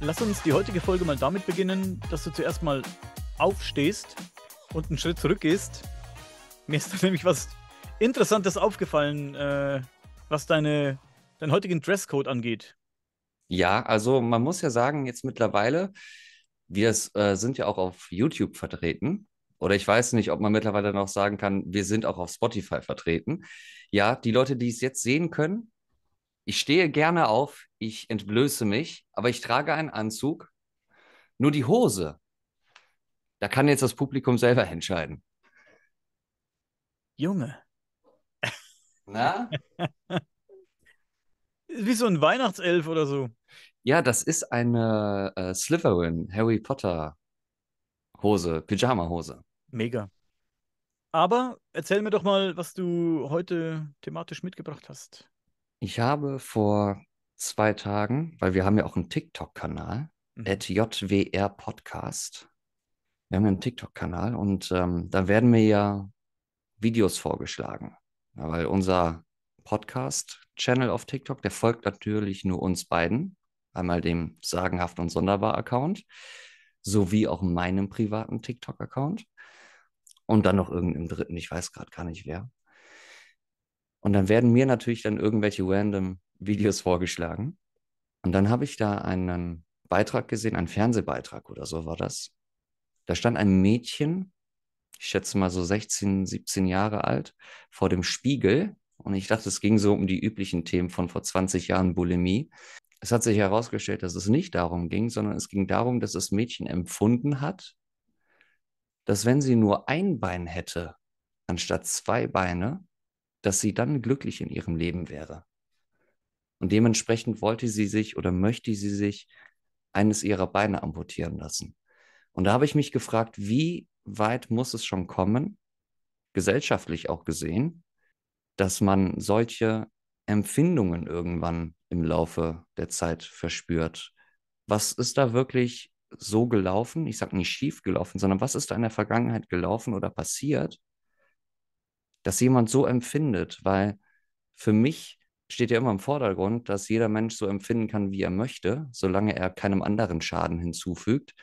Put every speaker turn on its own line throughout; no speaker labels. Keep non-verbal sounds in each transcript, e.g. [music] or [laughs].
Lass uns die heutige Folge mal damit beginnen, dass du zuerst mal aufstehst und einen Schritt zurückgehst. Mir ist da [laughs] nämlich was Interessantes aufgefallen, äh, was deine, deinen heutigen Dresscode angeht.
Ja, also man muss ja sagen, jetzt mittlerweile, wir äh, sind ja auch auf YouTube vertreten. Oder ich weiß nicht, ob man mittlerweile noch sagen kann, wir sind auch auf Spotify vertreten. Ja, die Leute, die es jetzt sehen können, ich stehe gerne auf, ich entblöße mich, aber ich trage einen Anzug. Nur die Hose, da kann jetzt das Publikum selber [laughs] entscheiden. Junge.
Na? [laughs] Wie so ein Weihnachtself oder so.
Ja, das ist eine äh, Slytherin, Harry Potter Hose, Pyjama-Hose.
Mega. Aber erzähl mir doch mal, was du heute thematisch mitgebracht hast.
Ich habe vor zwei Tagen, weil wir haben ja auch einen TikTok-Kanal, mhm. JWR Podcast. Wir haben ja einen TikTok-Kanal und ähm, da werden mir ja Videos vorgeschlagen. Ja, weil unser Podcast-Channel auf TikTok, der folgt natürlich nur uns beiden. Einmal dem sagenhaft und sonderbar Account, sowie auch meinem privaten TikTok-Account. Und dann noch irgendeinem dritten, ich weiß gerade gar nicht wer. Und dann werden mir natürlich dann irgendwelche random Videos vorgeschlagen. Und dann habe ich da einen Beitrag gesehen, einen Fernsehbeitrag oder so war das. Da stand ein Mädchen, ich schätze mal so 16, 17 Jahre alt, vor dem Spiegel. Und ich dachte, es ging so um die üblichen Themen von vor 20 Jahren Bulimie. Es hat sich herausgestellt, dass es nicht darum ging, sondern es ging darum, dass das Mädchen empfunden hat, dass wenn sie nur ein Bein hätte, anstatt zwei Beine, dass sie dann glücklich in ihrem Leben wäre. Und dementsprechend wollte sie sich oder möchte sie sich eines ihrer Beine amputieren lassen. Und da habe ich mich gefragt, wie weit muss es schon kommen, gesellschaftlich auch gesehen, dass man solche Empfindungen irgendwann im Laufe der Zeit verspürt. Was ist da wirklich so gelaufen? Ich sage nicht schief gelaufen, sondern was ist da in der Vergangenheit gelaufen oder passiert, dass jemand so empfindet, weil für mich steht ja immer im Vordergrund, dass jeder Mensch so empfinden kann, wie er möchte, solange er keinem anderen Schaden hinzufügt.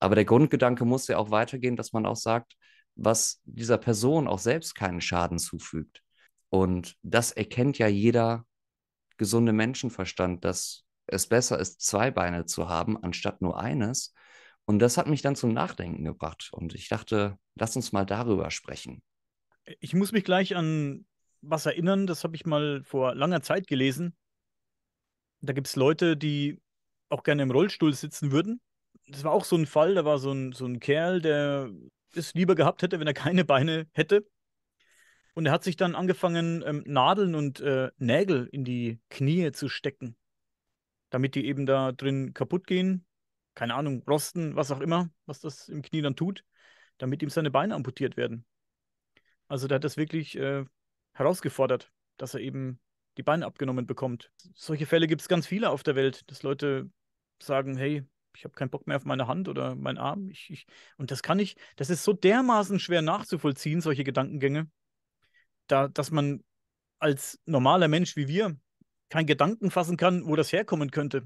Aber der Grundgedanke muss ja auch weitergehen, dass man auch sagt, was dieser Person auch selbst keinen Schaden zufügt. Und das erkennt ja jeder gesunde Menschenverstand, dass es besser ist, zwei Beine zu haben, anstatt nur eines. Und das hat mich dann zum Nachdenken gebracht. Und ich dachte, lass uns mal darüber sprechen.
Ich muss mich gleich an was erinnern, das habe ich mal vor langer Zeit gelesen. Da gibt es Leute, die auch gerne im Rollstuhl sitzen würden. Das war auch so ein Fall, da war so ein, so ein Kerl, der es lieber gehabt hätte, wenn er [laughs] keine Beine hätte. Und er hat sich dann angefangen, ähm, Nadeln und äh, Nägel in die Knie zu stecken, damit die eben da drin kaputt gehen. Keine Ahnung, rosten, was auch immer, was das im Knie dann tut, damit ihm seine Beine amputiert werden. Also der hat das wirklich äh, herausgefordert, dass er eben die Beine abgenommen bekommt. Solche Fälle gibt es ganz viele auf der Welt, dass Leute sagen, hey, ich habe keinen Bock mehr auf meine Hand oder meinen Arm. Ich, ich, und das kann ich, das ist so dermaßen schwer nachzuvollziehen, solche Gedankengänge, da, dass man als normaler Mensch wie wir keinen Gedanken fassen kann, wo das herkommen könnte.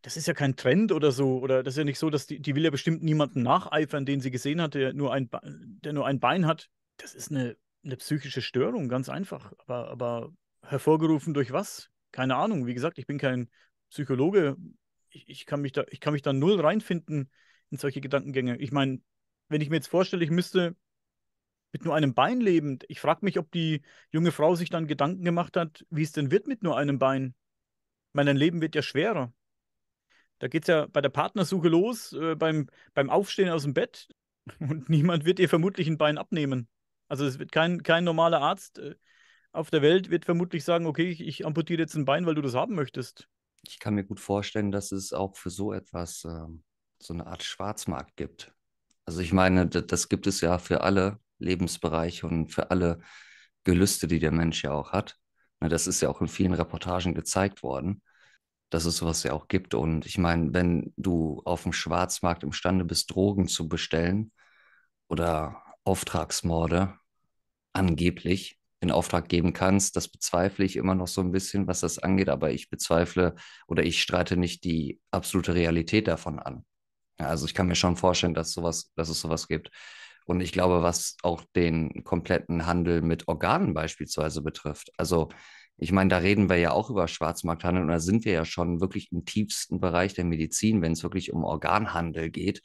Das ist ja kein Trend oder so, oder das ist ja nicht so, dass die, die will ja bestimmt niemanden nacheifern, den sie gesehen hat, der nur ein, der nur ein Bein hat das ist eine, eine psychische Störung, ganz einfach. Aber, aber hervorgerufen durch was? Keine Ahnung. Wie gesagt, ich bin kein Psychologe. Ich, ich, kann, mich da, ich kann mich da null reinfinden in solche Gedankengänge. Ich meine, wenn ich mir jetzt vorstelle, ich müsste mit nur einem Bein leben, ich frage mich, ob die junge Frau sich dann Gedanken gemacht hat, wie es denn wird mit nur einem Bein. Mein Leben wird ja schwerer. Da geht es ja bei der Partnersuche los, äh, beim, beim Aufstehen aus dem Bett. [laughs] Und niemand wird ihr vermutlich ein Bein abnehmen. Also es wird kein, kein normaler Arzt äh, auf der Welt wird vermutlich sagen, okay, ich, ich amputiere jetzt ein Bein, weil du das haben möchtest.
Ich kann mir gut vorstellen, dass es auch für so etwas ähm, so eine Art Schwarzmarkt gibt. Also ich meine, das gibt es ja für alle Lebensbereiche und für alle Gelüste, die der Mensch ja auch hat. Na, ne, das ist ja auch in vielen Reportagen gezeigt worden, dass es sowas ja auch gibt. Und ich meine, wenn du auf dem Schwarzmarkt imstande bist, Drogen zu bestellen oder Auftragsmorde, angeblich in Auftrag geben kannst. Das bezweifle ich immer noch so ein bisschen, was das angeht, aber ich bezweifle oder ich streite nicht die absolute Realität davon an. also ich kann mir schon vorstellen, dass sowas, dass es sowas gibt. Und ich glaube, was auch den kompletten Handel mit Organen beispielsweise betrifft. Also ich meine, da reden wir ja auch über Schwarzmarkthandel und da sind wir ja schon wirklich im tiefsten Bereich der Medizin, wenn es wirklich um Organhandel geht.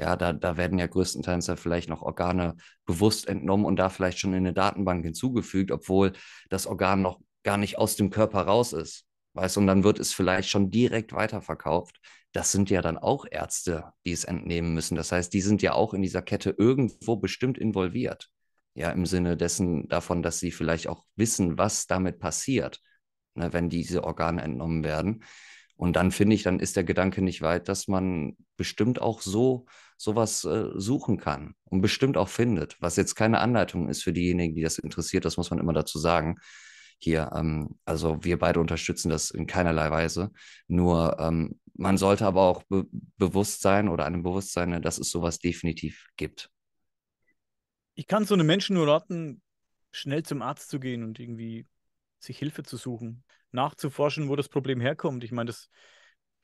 Ja, da, da werden ja größtenteils ja vielleicht noch Organe bewusst entnommen und da vielleicht schon in eine Datenbank hinzugefügt, obwohl das Organ noch gar nicht aus dem Körper raus ist. Weißt und dann wird es vielleicht schon direkt weiterverkauft. Das sind ja dann auch Ärzte, die es entnehmen müssen. Das heißt, die sind ja auch in dieser Kette irgendwo bestimmt involviert. Ja, im Sinne dessen davon, dass sie vielleicht auch wissen, was damit passiert, ne, wenn diese Organe entnommen werden. Und dann finde ich, dann ist der Gedanke nicht weit, dass man bestimmt auch so sowas äh, suchen kann und bestimmt auch findet, was jetzt keine Anleitung ist für diejenigen, die das interessiert, das muss man immer dazu sagen. Hier, ähm, also wir beide unterstützen das in keinerlei Weise. Nur ähm, man sollte aber auch be bewusst sein oder einem Bewusstsein, ne, dass es sowas definitiv gibt.
Ich kann so einem Menschen nur raten, schnell zum Arzt zu gehen und irgendwie sich Hilfe zu suchen, nachzuforschen, wo das Problem herkommt. Ich meine, das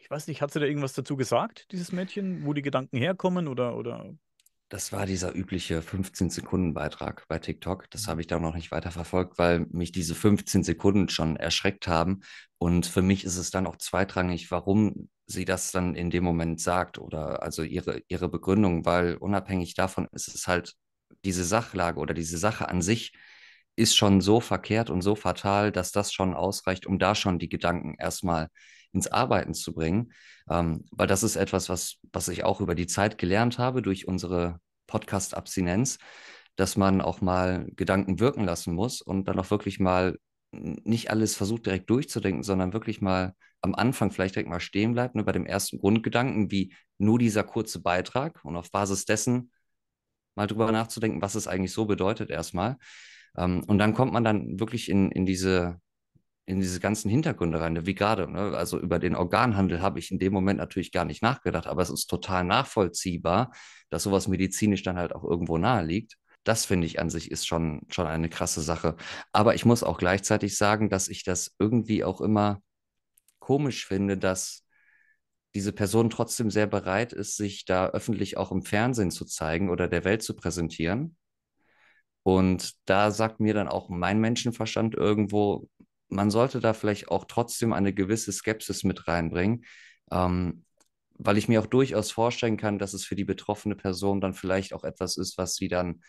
ich weiß nicht, hat sie da irgendwas dazu gesagt, dieses Mädchen, wo die Gedanken herkommen oder, oder?
Das war dieser übliche 15-Sekunden-Beitrag bei TikTok. Das mhm. habe ich da noch nicht weiter verfolgt, weil mich diese 15 Sekunden schon erschreckt haben. Und für mich ist es dann auch zweitrangig, warum sie das dann in dem Moment sagt oder also ihre, ihre Begründung, weil unabhängig davon ist es halt diese Sachlage oder diese Sache an sich ist schon so verkehrt und so fatal, dass das schon ausreicht, um da schon die Gedanken erstmal äh, ins Arbeiten zu bringen. Ähm, weil das ist etwas, was, was ich auch über die Zeit gelernt habe durch unsere Podcast-Abstinenz, dass man auch mal Gedanken wirken lassen muss und dann auch wirklich mal nicht alles versucht direkt durchzudenken, sondern wirklich mal am Anfang vielleicht direkt mal stehen bleibt, nur ne, bei dem ersten Grundgedanken, wie nur dieser kurze Beitrag und auf Basis dessen mal drüber nachzudenken, was es eigentlich so bedeutet erstmal. Ähm, und dann kommt man dann wirklich in, in diese in diese ganzen Hintergründe rein, ne, wie gerade. Ne? Also über den Organhandel habe ich in dem Moment natürlich gar nicht nachgedacht, aber es ist total nachvollziehbar, dass sowas medizinisch dann halt auch irgendwo nahe liegt. Das finde ich an sich ist schon, schon eine krasse Sache. Aber ich muss auch gleichzeitig sagen, dass ich das irgendwie auch immer komisch finde, dass diese Person trotzdem sehr bereit ist, sich da öffentlich auch im Fernsehen zu zeigen oder der Welt zu präsentieren. Und da sagt mir dann auch mein Menschenverstand irgendwo, man sollte da vielleicht auch trotzdem eine gewisse Skepsis mit reinbringen, ähm, weil ich mir auch durchaus vorstellen kann, dass es für die betroffene Person dann vielleicht auch etwas ist, was sie dann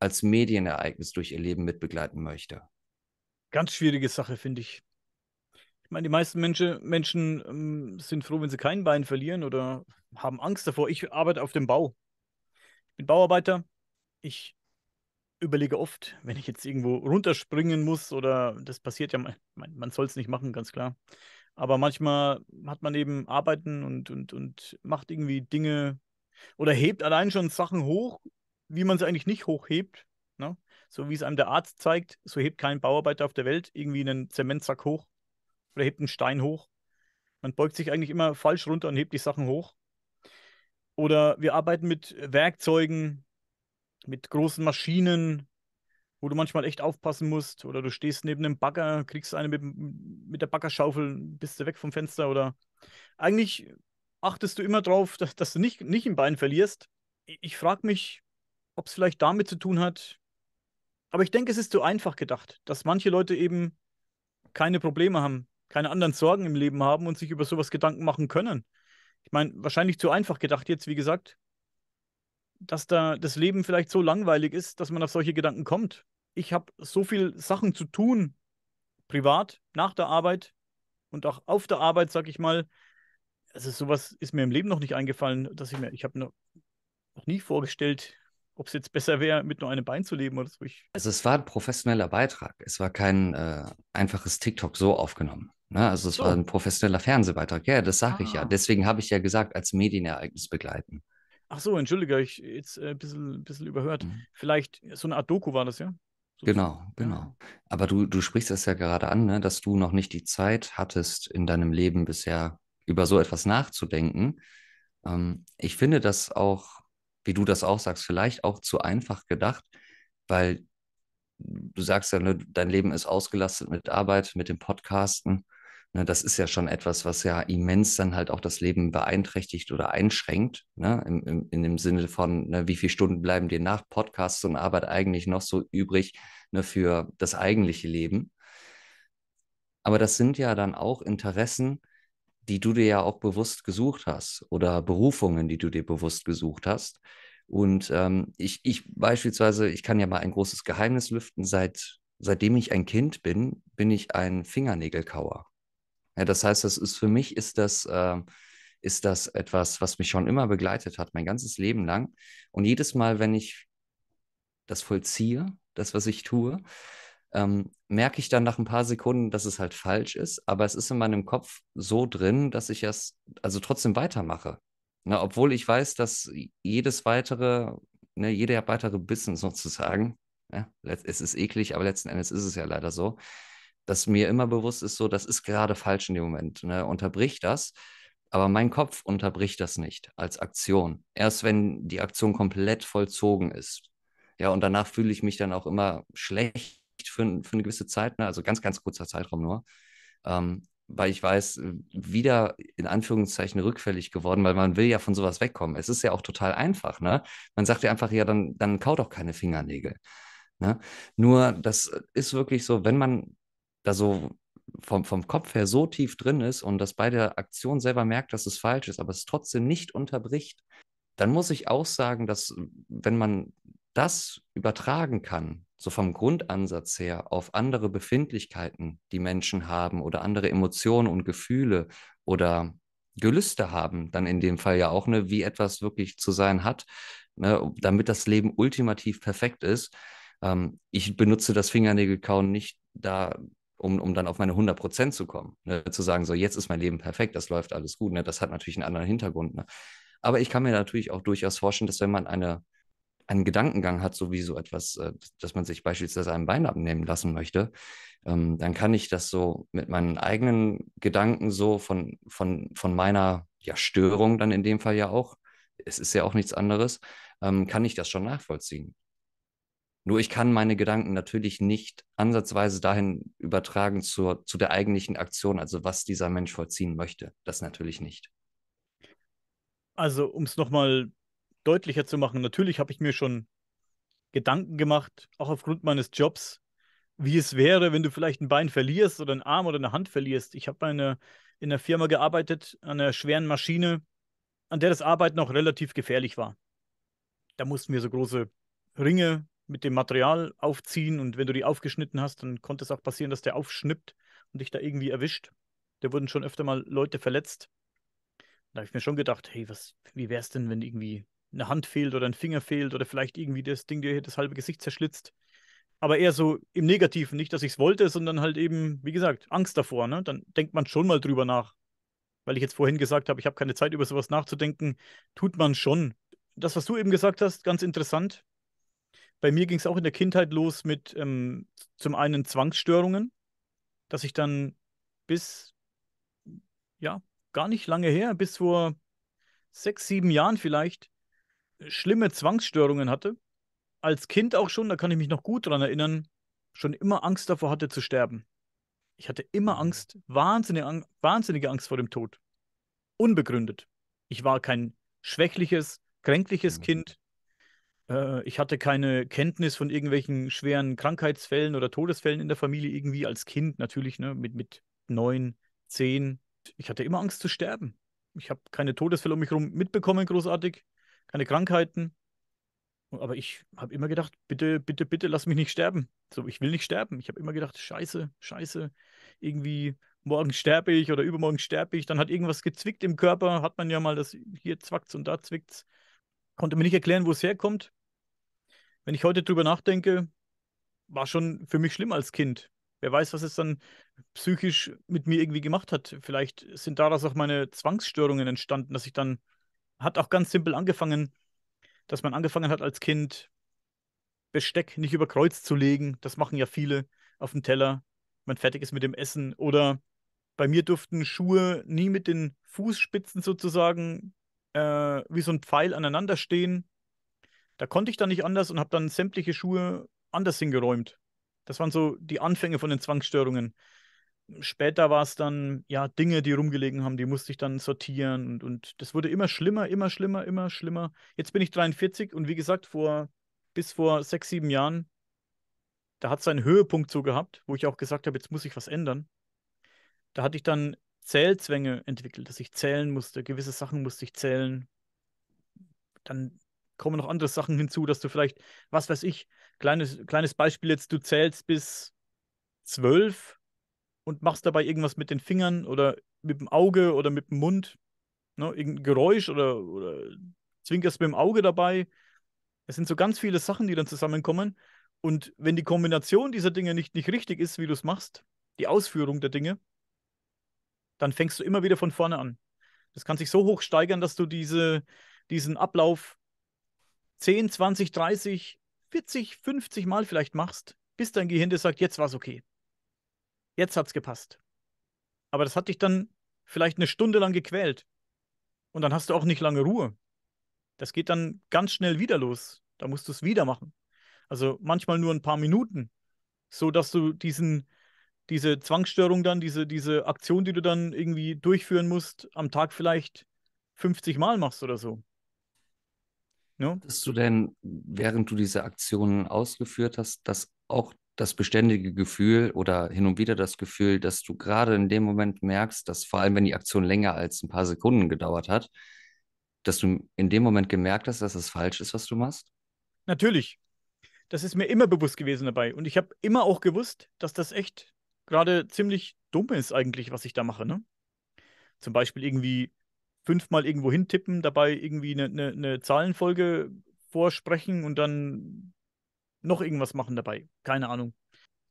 als Medienereignis durch ihr Leben mitbegleiten möchte.
Ganz schwierige Sache, finde ich. Ich meine, die meisten Menschen, Menschen ähm, sind froh, wenn sie kein Bein verlieren oder haben Angst davor. Ich arbeite auf dem Bau. Ich bin Bauarbeiter. Ich überlege oft, wenn ich jetzt irgendwo runterspringen muss oder das passiert ja, man, man soll es nicht machen, ganz klar. Aber manchmal hat man eben Arbeiten und, und, und macht irgendwie Dinge oder hebt allein schon Sachen hoch, wie man sie eigentlich nicht hochhebt. Ne? So wie es einem der Arzt zeigt, so hebt kein Bauarbeiter auf der Welt irgendwie einen Zementsack hoch oder hebt einen Stein hoch. Man beugt sich eigentlich immer falsch runter und hebt die Sachen hoch. Oder wir arbeiten mit Werkzeugen, mit großen Maschinen, wo du manchmal echt aufpassen musst. Oder du stehst neben einem Bagger, kriegst eine mit, mit der Baggerschaufel, bist du weg vom Fenster. Oder eigentlich achtest du immer drauf, [laughs] dass, dass du nicht, nicht ein Bein verlierst. Ich, ich frage mich, ob es vielleicht damit zu tun hat. Aber ich denke, es ist zu einfach gedacht, dass manche Leute eben keine Probleme haben, keine anderen Sorgen im Leben haben und sich über sowas Gedanken machen können. Ich meine, wahrscheinlich zu einfach gedacht jetzt, wie gesagt dass da das Leben vielleicht so langweilig ist, dass man auf solche Gedanken kommt. Ich habe so viel Sachen zu tun, privat, nach der Arbeit und auch auf der Arbeit, sag ich mal. Also sowas ist mir im Leben noch nicht eingefallen, dass ich mir, ich habe noch, nie vorgestellt, ob es jetzt besser wäre, mit nur einem Bein zu leben oder so. Ich
also es war ein professioneller Beitrag. Es war kein äh, einfaches TikTok so aufgenommen. Ne? Also es so. war ein professioneller Fernsehbeitrag. Ja, das sage ah. ich ja. Ah. Deswegen habe ich ja gesagt, als Medienereignis begleiten.
Ach so, entschuldige, ich jetzt ein äh, bisschen, bisschen überhört. Mhm. Vielleicht so eine Art Doku war das, ja?
So genau, so. genau. Aber du, du sprichst es ja gerade an, ne? dass du noch nicht die Zeit hattest, in deinem Leben bisher über so etwas nachzudenken. Ähm, ich finde das auch, wie du das auch sagst, vielleicht auch zu einfach gedacht, weil du sagst ja, ne, dein Leben ist ausgelastet mit Arbeit, mit dem Podcasten. Ne, das ist ja schon etwas, was ja immens dann halt auch das Leben beeinträchtigt oder einschränkt. Ne? Im, im, in dem Sinne von, ne, wie viele Stunden bleiben dir nach Podcasts und Arbeit eigentlich noch so übrig ne, für das eigentliche Leben. Aber das sind ja dann auch Interessen, die du dir ja auch bewusst gesucht hast oder Berufungen, die du dir bewusst gesucht hast. Und ähm, ich, ich beispielsweise, ich kann ja mal ein großes Geheimnis lüften, seit, seitdem ich ein Kind bin, bin ich ein Fingernägelkauer. Ja, das heißt, das ist für mich ist das, äh, ist das etwas, was mich schon immer begleitet hat, mein ganzes Leben lang. Und jedes Mal, wenn ich das vollziehe, das, was ich tue, ähm, merke ich dann nach ein paar Sekunden, dass es halt falsch ist, aber es ist in meinem Kopf so drin, dass ich es also trotzdem weitermache. Ne, obwohl ich weiß, dass jedes weitere, ne, jeder weitere Bissen sozusagen, ja, es ist eklig, aber letzten Endes ist es ja leider so, dass mir immer bewusst ist, so, das ist gerade falsch in dem Moment. Ne? Unterbrich das. Aber mein Kopf unterbricht das nicht als Aktion. Erst wenn die Aktion komplett vollzogen ist. Ja, und danach fühle ich mich dann auch immer schlecht für, für eine gewisse Zeit, ne? also ganz, ganz kurzer Zeitraum nur. Ähm, weil ich weiß, wieder in Anführungszeichen rückfällig geworden, weil man will ja von sowas wegkommen. Es ist ja auch total einfach, ne? Man sagt ja einfach, ja, dann, dann kaut doch keine Fingernägel. Ne? Nur das ist wirklich so, wenn man da so vom, vom Kopf her so tief drin ist und das bei der Aktion selber merkt, dass es falsch ist, aber es trotzdem nicht unterbricht, dann muss ich auch sagen, dass wenn man das übertragen kann, so vom Grundansatz her, auf andere Befindlichkeiten, die Menschen haben oder andere Emotionen und Gefühle oder Gelüste haben, dann in dem Fall ja auch, ne, wie etwas wirklich zu sein hat, ne, damit das Leben ultimativ perfekt ist. Ähm, ich benutze das Fingernägelkauen nicht da um, um dann auf meine 100 Prozent zu kommen. Ne? Zu sagen, so jetzt ist mein Leben perfekt, das läuft alles gut. Ne? Das hat natürlich einen anderen Hintergrund. Ne? Aber ich kann mir natürlich auch durchaus vorstellen, dass wenn man eine, einen Gedankengang hat, so wie so etwas, äh, dass man sich beispielsweise ein Bein abnehmen lassen möchte, ähm, dann kann ich das so mit meinen eigenen Gedanken so von, von, von meiner ja, Störung dann in dem Fall ja auch, es ist ja auch nichts anderes, ähm, kann ich das schon nachvollziehen. Nur ich kann meine Gedanken natürlich nicht ansatzweise dahin übertragen zur, zu der eigentlichen Aktion, also was dieser Mensch vollziehen möchte. Das natürlich nicht.
Also, um es nochmal deutlicher zu machen, natürlich habe ich mir schon Gedanken gemacht, auch aufgrund meines Jobs, wie es wäre, wenn du vielleicht ein Bein verlierst oder einen Arm oder eine Hand verlierst. Ich habe in einer Firma gearbeitet, an einer schweren Maschine, an der das Arbeiten auch relativ gefährlich war. Da mussten wir so große Ringe mit dem Material aufziehen und wenn du die aufgeschnitten hast, dann konnte es auch passieren, dass der aufschnippt und dich da irgendwie erwischt. Da wurden schon öfter mal Leute verletzt. Da habe ich mir schon gedacht, hey, was, wie wäre es denn, wenn irgendwie eine Hand fehlt oder ein Finger fehlt oder vielleicht irgendwie das Ding dir das halbe Gesicht zerschlitzt. Aber eher so im Negativen, nicht, dass ich es wollte, sondern halt eben, wie gesagt, Angst davor. Ne? Dann denkt man schon mal drüber nach. Weil ich jetzt vorhin gesagt habe, ich habe keine Zeit, über sowas nachzudenken, tut man schon. Das, was du eben gesagt hast, ganz interessant bei mir ging es auch in der Kindheit los mit ähm, zum einen Zwangsstörungen, dass ich dann bis, ja, gar nicht lange her, bis vor sechs, sieben Jahren vielleicht, äh, schlimme Zwangsstörungen hatte. Als Kind auch schon, da kann ich mich noch gut dran erinnern, schon immer Angst davor hatte zu sterben. Ich hatte immer mhm. Angst, wahnsinnige, wahnsinnige Angst vor dem Tod. Unbegründet. Ich war kein schwächliches, kränkliches mhm. Kind. Äh, ich hatte keine Kenntnis von irgendwelchen schweren Krankheitsfällen oder Todesfällen in der Familie irgendwie als Kind natürlich, ne, mit, mit neun, zehn. Ich hatte immer Angst zu sterben. Ich habe keine Todesfälle um mich herum mitbekommen, großartig, keine Krankheiten. Aber ich habe immer gedacht, bitte, bitte, bitte, lass mich nicht sterben. So, ich will nicht sterben. Ich habe immer gedacht, scheiße, scheiße. Irgendwie morgen sterbe ich oder übermorgen sterbe ich. Dann hat irgendwas gezwickt im Körper, hat man ja mal das, hier zwackt und da zwickt Konnte mir nicht erklären, wo es herkommt. Wenn ich heute drüber nachdenke, war schon für mich schlimm als Kind. Wer weiß, was es dann psychisch mit mir irgendwie gemacht hat. Vielleicht sind daraus auch meine Zwangsstörungen entstanden, dass ich dann, hat auch ganz simpel angefangen, dass man angefangen hat als Kind, Besteck nicht über Kreuz zu legen. Das machen ja viele auf dem Teller, wenn man fertig ist mit dem Essen. Oder bei mir durften Schuhe nie mit den Fußspitzen sozusagen äh, wie so ein Pfeil aneinander stehen. Da konnte ich dann nicht anders und habe dann sämtliche Schuhe anders hingeräumt. Das waren so die Anfänge von den Zwangsstörungen. Später war es dann, ja, Dinge, die rumgelegen haben, die musste ich dann sortieren und, und das wurde immer schlimmer, immer schlimmer, immer schlimmer. Jetzt bin ich 43 und wie gesagt, vor bis vor sechs, sieben Jahren, da hat es einen Höhepunkt so gehabt, wo ich auch gesagt habe, jetzt muss ich was ändern. Da hatte ich dann Zählzwänge entwickelt, dass ich zählen musste, gewisse Sachen musste ich zählen. Dann kommen noch andere Sachen hinzu, dass du vielleicht, was weiß ich, kleines, kleines Beispiel jetzt, du zählst bis zwölf und machst dabei irgendwas mit den Fingern oder mit dem Auge oder mit dem Mund, ne, irgendein Geräusch oder, oder zwinkerst mit dem Auge dabei. Es sind so ganz viele Sachen, die dann zusammenkommen. Und wenn die Kombination dieser Dinge nicht, nicht richtig ist, wie du es machst, die Ausführung der Dinge, dann fängst du immer wieder von vorne an. Das kann sich so hoch steigern, dass du diese, diesen Ablauf 10, 20, 30, 40, 50 Mal vielleicht machst, bis dein Gehirn dir sagt, jetzt war es okay. Jetzt hat es gepasst. Aber das hat dich dann vielleicht eine Stunde lang gequält. Und dann hast du auch nicht lange Ruhe. Das geht dann ganz schnell wieder los. Da musst du es wieder machen. Also manchmal nur ein paar Minuten, so dass du diesen, diese Zwangsstörung dann, diese, diese Aktion, die du dann irgendwie durchführen musst, am Tag vielleicht 50 Mal machst oder so.
No? Dass du denn, während du diese Aktionen ausgeführt hast, dass auch das beständige Gefühl oder hin und wieder das Gefühl, dass du gerade in dem Moment merkst, dass vor allem wenn die Aktion länger als ein paar Sekunden gedauert hat, dass du in dem Moment gemerkt hast, dass es falsch ist, was du machst?
Natürlich. Das ist mir immer bewusst gewesen dabei. Und ich habe immer auch gewusst, dass das echt gerade ziemlich dumm ist eigentlich, was ich da mache, ne? Zum Beispiel irgendwie fünfmal irgendwo hintippen, dabei irgendwie eine, eine, eine Zahlenfolge vorsprechen und dann noch irgendwas machen dabei. Keine Ahnung.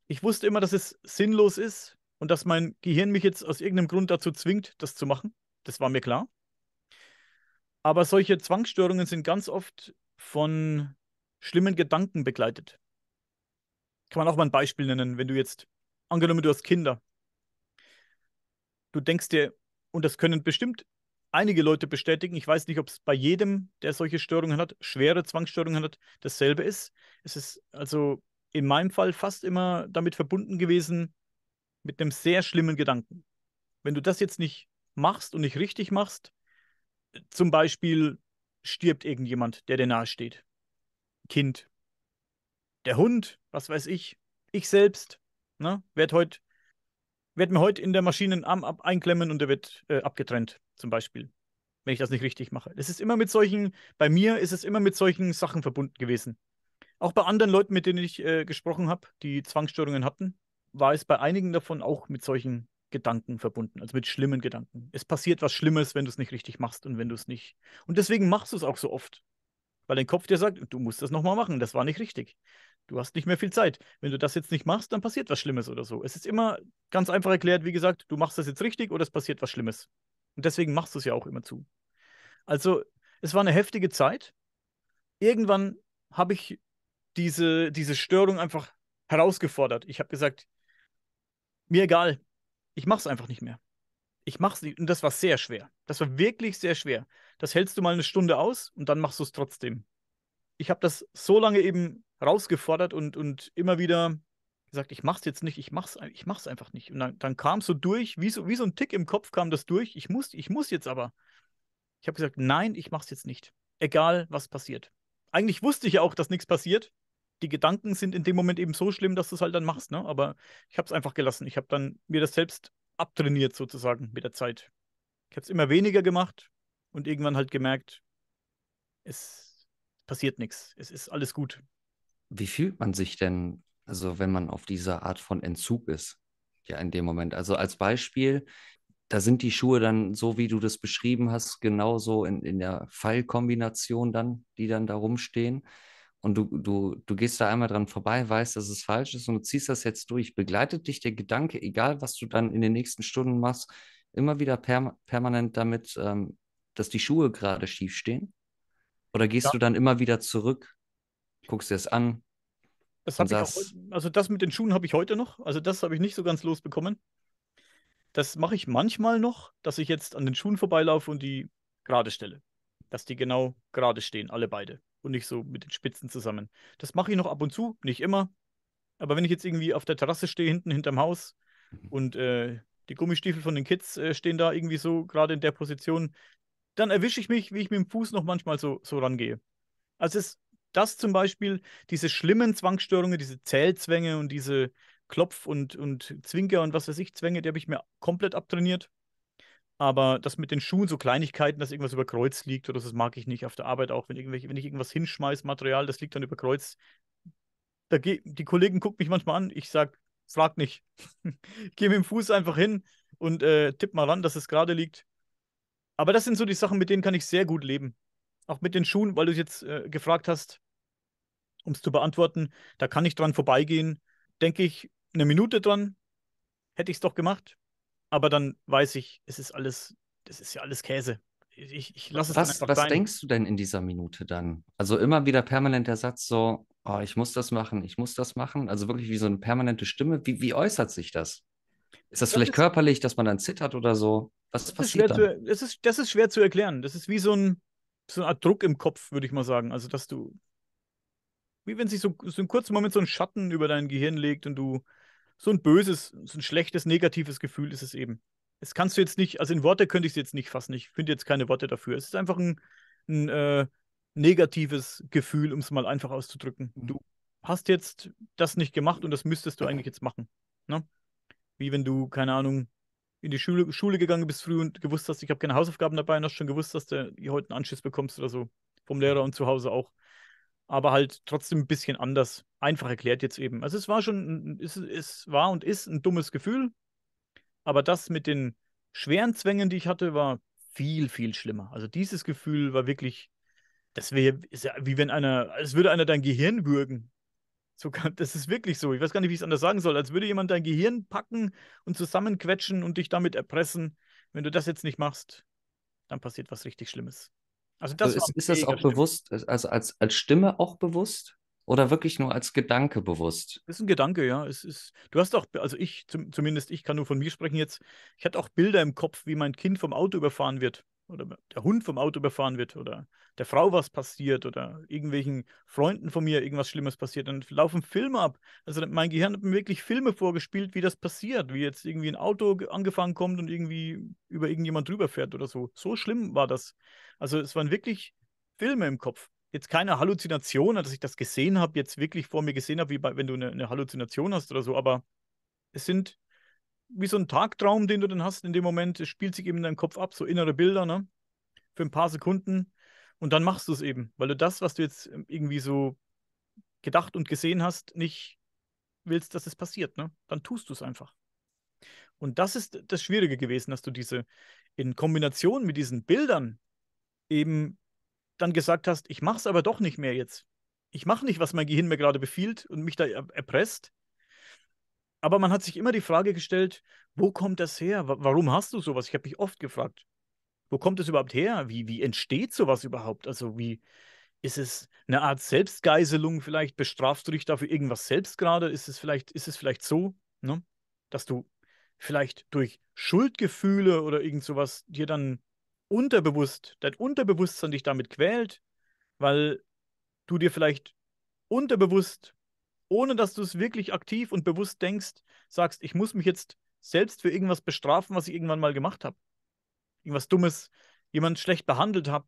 Ich wusste immer, dass es sinnlos ist und dass mein Gehirn mich jetzt aus irgendeinem Grund dazu zwingt, das zu machen. Das war mir klar. Aber solche Zwangsstörungen sind ganz oft von schlimmen Gedanken begleitet. Kann man auch mal ein Beispiel nennen, wenn du jetzt angenommen, du hast Kinder. Du denkst dir, und das können bestimmt einige Leute bestätigen, ich weiß nicht, ob es bei jedem, der solche Störungen hat, schwere Zwangsstörungen hat, dasselbe ist. Es ist also in meinem Fall fast immer damit verbunden gewesen, mit einem sehr schlimmen Gedanken. Wenn du das jetzt nicht machst und nicht richtig machst, zum Beispiel stirbt irgendjemand, der dir nahesteht. Kind, der Hund, was weiß ich, ich selbst, Ne? Werd heute, werd mir heute in der Maschine einen Arm ab einklemmen und der wird äh, abgetrennt, zum Beispiel. Wenn ich das nicht richtig mache. Es ist immer mit solchen, bei mir ist es immer mit solchen Sachen verbunden gewesen. Auch bei anderen Leuten, mit denen ich äh, gesprochen habe, die Zwangsstörungen hatten, war es bei einigen davon auch mit solchen Gedanken verbunden, also mit schlimmen Gedanken. Es passiert was Schlimmes, wenn du es nicht richtig machst und wenn du es nicht. Und deswegen machst du es auch so oft. Weil dein Kopf dir sagt, du musst das nochmal machen, das war nicht richtig du hast nicht mehr viel Zeit. Wenn du das jetzt nicht machst, dann passiert was Schlimmes oder so. Es ist immer ganz einfach erklärt, wie gesagt, du machst das jetzt richtig oder es passiert was Schlimmes. Und deswegen machst du es ja auch immer zu. Also, es war eine heftige Zeit. Irgendwann habe ich diese, diese Störung einfach herausgefordert. Ich habe gesagt, mir egal, ich mache es einfach nicht mehr. Ich mache es nicht. Und das war sehr schwer. Das war wirklich sehr schwer. Das hältst du mal eine Stunde aus und dann machst du es trotzdem ich habe das so lange eben rausgefordert und, und immer wieder gesagt, ich mach's jetzt nicht, ich mach's, ich mach's einfach nicht. Und dann, dann kam so durch, wie so, wie so ein Tick im Kopf kam das durch, ich muss, ich muss jetzt aber. Ich habe gesagt, nein, ich mach's jetzt nicht. Egal, was passiert. Eigentlich wusste ich ja auch, dass nichts passiert. Die Gedanken sind in dem Moment eben so schlimm, dass du es halt dann machst, ne? Aber ich habe es einfach gelassen. Ich habe dann mir das selbst abtrainiert sozusagen mit der Zeit. Ich habe es immer weniger gemacht und irgendwann halt gemerkt, es passiert nichts. Es ist alles gut.
Wie fühlt man sich denn, also wenn man auf dieser Art von Entzug ist? Ja, in dem Moment. Also als Beispiel, da sind die Schuhe dann so, wie du das beschrieben hast, genauso in, in der Fallkombination dann, die dann da rumstehen. Und du, du, du gehst da einmal dran vorbei, weißt, dass es falsch ist und du ziehst das jetzt durch. Begleitet dich der Gedanke, egal was du dann in den nächsten Stunden machst, immer wieder per permanent damit, ähm, dass die Schuhe gerade schief stehen? Oder gehst ja. du dann immer wieder zurück, guckst dir das
an? Das und sagst, auch, also das mit den Schuhen habe ich heute noch. Also das habe ich nicht so ganz losbekommen. Das mache ich manchmal noch, dass ich jetzt an den Schuhen vorbeilaufe und die gerade stelle. Dass die genau gerade stehen, alle beide. Und nicht so mit den Spitzen zusammen. Das mache ich noch ab und zu, nicht immer. Aber wenn ich jetzt irgendwie auf der Terrasse stehe, hinten hinterm Haus mhm. und äh, die Gummistiefel von den Kids äh, stehen da irgendwie so gerade in der Position, dann erwische ich mich, wie ich mit dem Fuß noch manchmal so, so rangehe. Also ist das zum Beispiel, diese schlimmen Zwangsstörungen, diese Zählzwänge und diese Klopf- und, und Zwinker und was weiß ich, Zwänge, die habe ich mir komplett abtrainiert. Aber das mit den Schuhen, so Kleinigkeiten, dass irgendwas über Kreuz liegt oder das mag ich nicht auf der Arbeit auch, wenn, irgendwelche, wenn ich irgendwas hinschmeiße, Material, das liegt dann über Kreuz. Da geh, die Kollegen gucken mich manchmal an, ich sage, frag nicht. ich [laughs] gehe mit dem Fuß einfach hin und äh, tipp mal ran, dass es gerade liegt. Aber das sind so die Sachen, mit denen kann ich sehr gut leben. Auch mit den Schuhen, weil du jetzt äh, gefragt hast, um es zu beantworten, da kann ich dran vorbeigehen. Denke ich eine Minute dran, hätte ich es doch gemacht. Aber dann weiß ich, es ist alles, das ist ja alles Käse. Ich, ich lasse es was, einfach Was sein. denkst
du denn in dieser Minute dann? Also immer wieder permanent der Satz so, oh, ich muss das machen, ich muss das machen. Also wirklich wie so eine permanente Stimme. Wie, wie äußert sich das? Ist das, das vielleicht ist... körperlich, dass man dann zittert oder so? Was das passiert ist dann?
Zu, das, ist, das ist schwer zu erklären. Das ist wie so, ein, so eine Art Druck im Kopf, würde ich mal sagen. Also, dass du. Wie wenn sich so, so einen kurzen Moment so ein Schatten über dein Gehirn legt und du. So ein böses, so ein schlechtes, negatives Gefühl ist es eben. Das kannst du jetzt nicht, also in Worte könnte ich es jetzt nicht fassen. Ich finde jetzt keine Worte dafür. Es ist einfach ein, ein äh, negatives Gefühl, um es mal einfach auszudrücken. Mhm. Du hast jetzt das nicht gemacht und das müsstest du eigentlich jetzt machen. Ne? Wie wenn du, keine Ahnung, in die Schule, Schule gegangen bist früh und gewusst hast, ich habe keine Hausaufgaben dabei und hast schon gewusst, dass du heute einen Anschiss bekommst oder so. Vom mhm. Lehrer und zu Hause auch. Aber halt trotzdem ein bisschen anders. Einfach erklärt jetzt eben. Also es war schon, es, es war und ist ein dummes Gefühl. Aber das mit den schweren Zwängen, die ich hatte, war viel, viel schlimmer. Also dieses Gefühl war wirklich, das wäre, wie wenn einer, es würde einer dein Gehirn würgen. So [laughs] das ist wirklich so. Ich weiß gar nicht, wie ich es anders sagen soll. Als würde jemand dein Gehirn packen und zusammenquetschen und dich damit erpressen. Wenn du das jetzt nicht machst, dann passiert was richtig Schlimmes. Also das also ist, ist das auch Stimme.
bewusst, also als, als Stimme auch bewusst oder wirklich nur als Gedanke bewusst?
Das ist ein Gedanke, ja. Es ist, du hast auch, also ich, zum, zumindest ich kann nur von mir sprechen jetzt, ich hatte auch Bilder im Kopf, wie mein Kind vom Auto überfahren wird oder der Hund vom Auto überfahren wird oder der Frau was passiert oder irgendwelchen Freunden von mir irgendwas Schlimmes passiert, dann laufen Filme ab. Also mein Gehirn hat mir wirklich Filme vorgespielt, wie das passiert, wie jetzt irgendwie ein Auto angefangen kommt und irgendwie über irgendjemand drüber fährt oder so. So schlimm war das. Also es waren wirklich Filme im Kopf. Jetzt keine Halluzination, dass ich das gesehen habe, jetzt wirklich vor mir gesehen habe, wie bei, wenn du eine, eine Halluzination hast oder so, aber es sind wie so ein Tagtraum, den du dann hast in dem Moment. Es spielt sich eben in deinem Kopf ab, so innere Bilder, ne? Für ein paar Sekunden. Und dann machst du es eben, weil du das, was du jetzt ähm, irgendwie so gedacht und gesehen hast, nicht willst, dass es passiert, ne? Dann tust du es einfach. Und das ist das Schwierige gewesen, dass du diese in Kombination mit diesen Bildern eben dann gesagt hast, ich mach's aber doch nicht mehr jetzt. Ich mache nicht, was mein Gehirn mir gerade befiehlt und mich da erpresst, aber man hat sich immer die Frage gestellt, wo kommt das her? Warum hast du sowas? Ich habe mich oft gefragt, wo kommt das überhaupt her? Wie, wie entsteht sowas überhaupt? Also wie ist es eine Art Selbstgeiselung vielleicht? Bestrafst du dich dafür irgendwas selbst gerade? Ist es vielleicht, ist es vielleicht so, ne? dass du vielleicht durch Schuldgefühle oder irgend sowas dir dann unterbewusst, dein Unterbewusstsein dich damit quält, weil du dir vielleicht unterbewusst ohne dass du es wirklich aktiv und bewusst denkst, sagst, ich muss mich jetzt selbst für irgendwas bestrafen, was ich irgendwann mal gemacht habe. Irgendwas Dummes, jemand schlecht behandelt habe.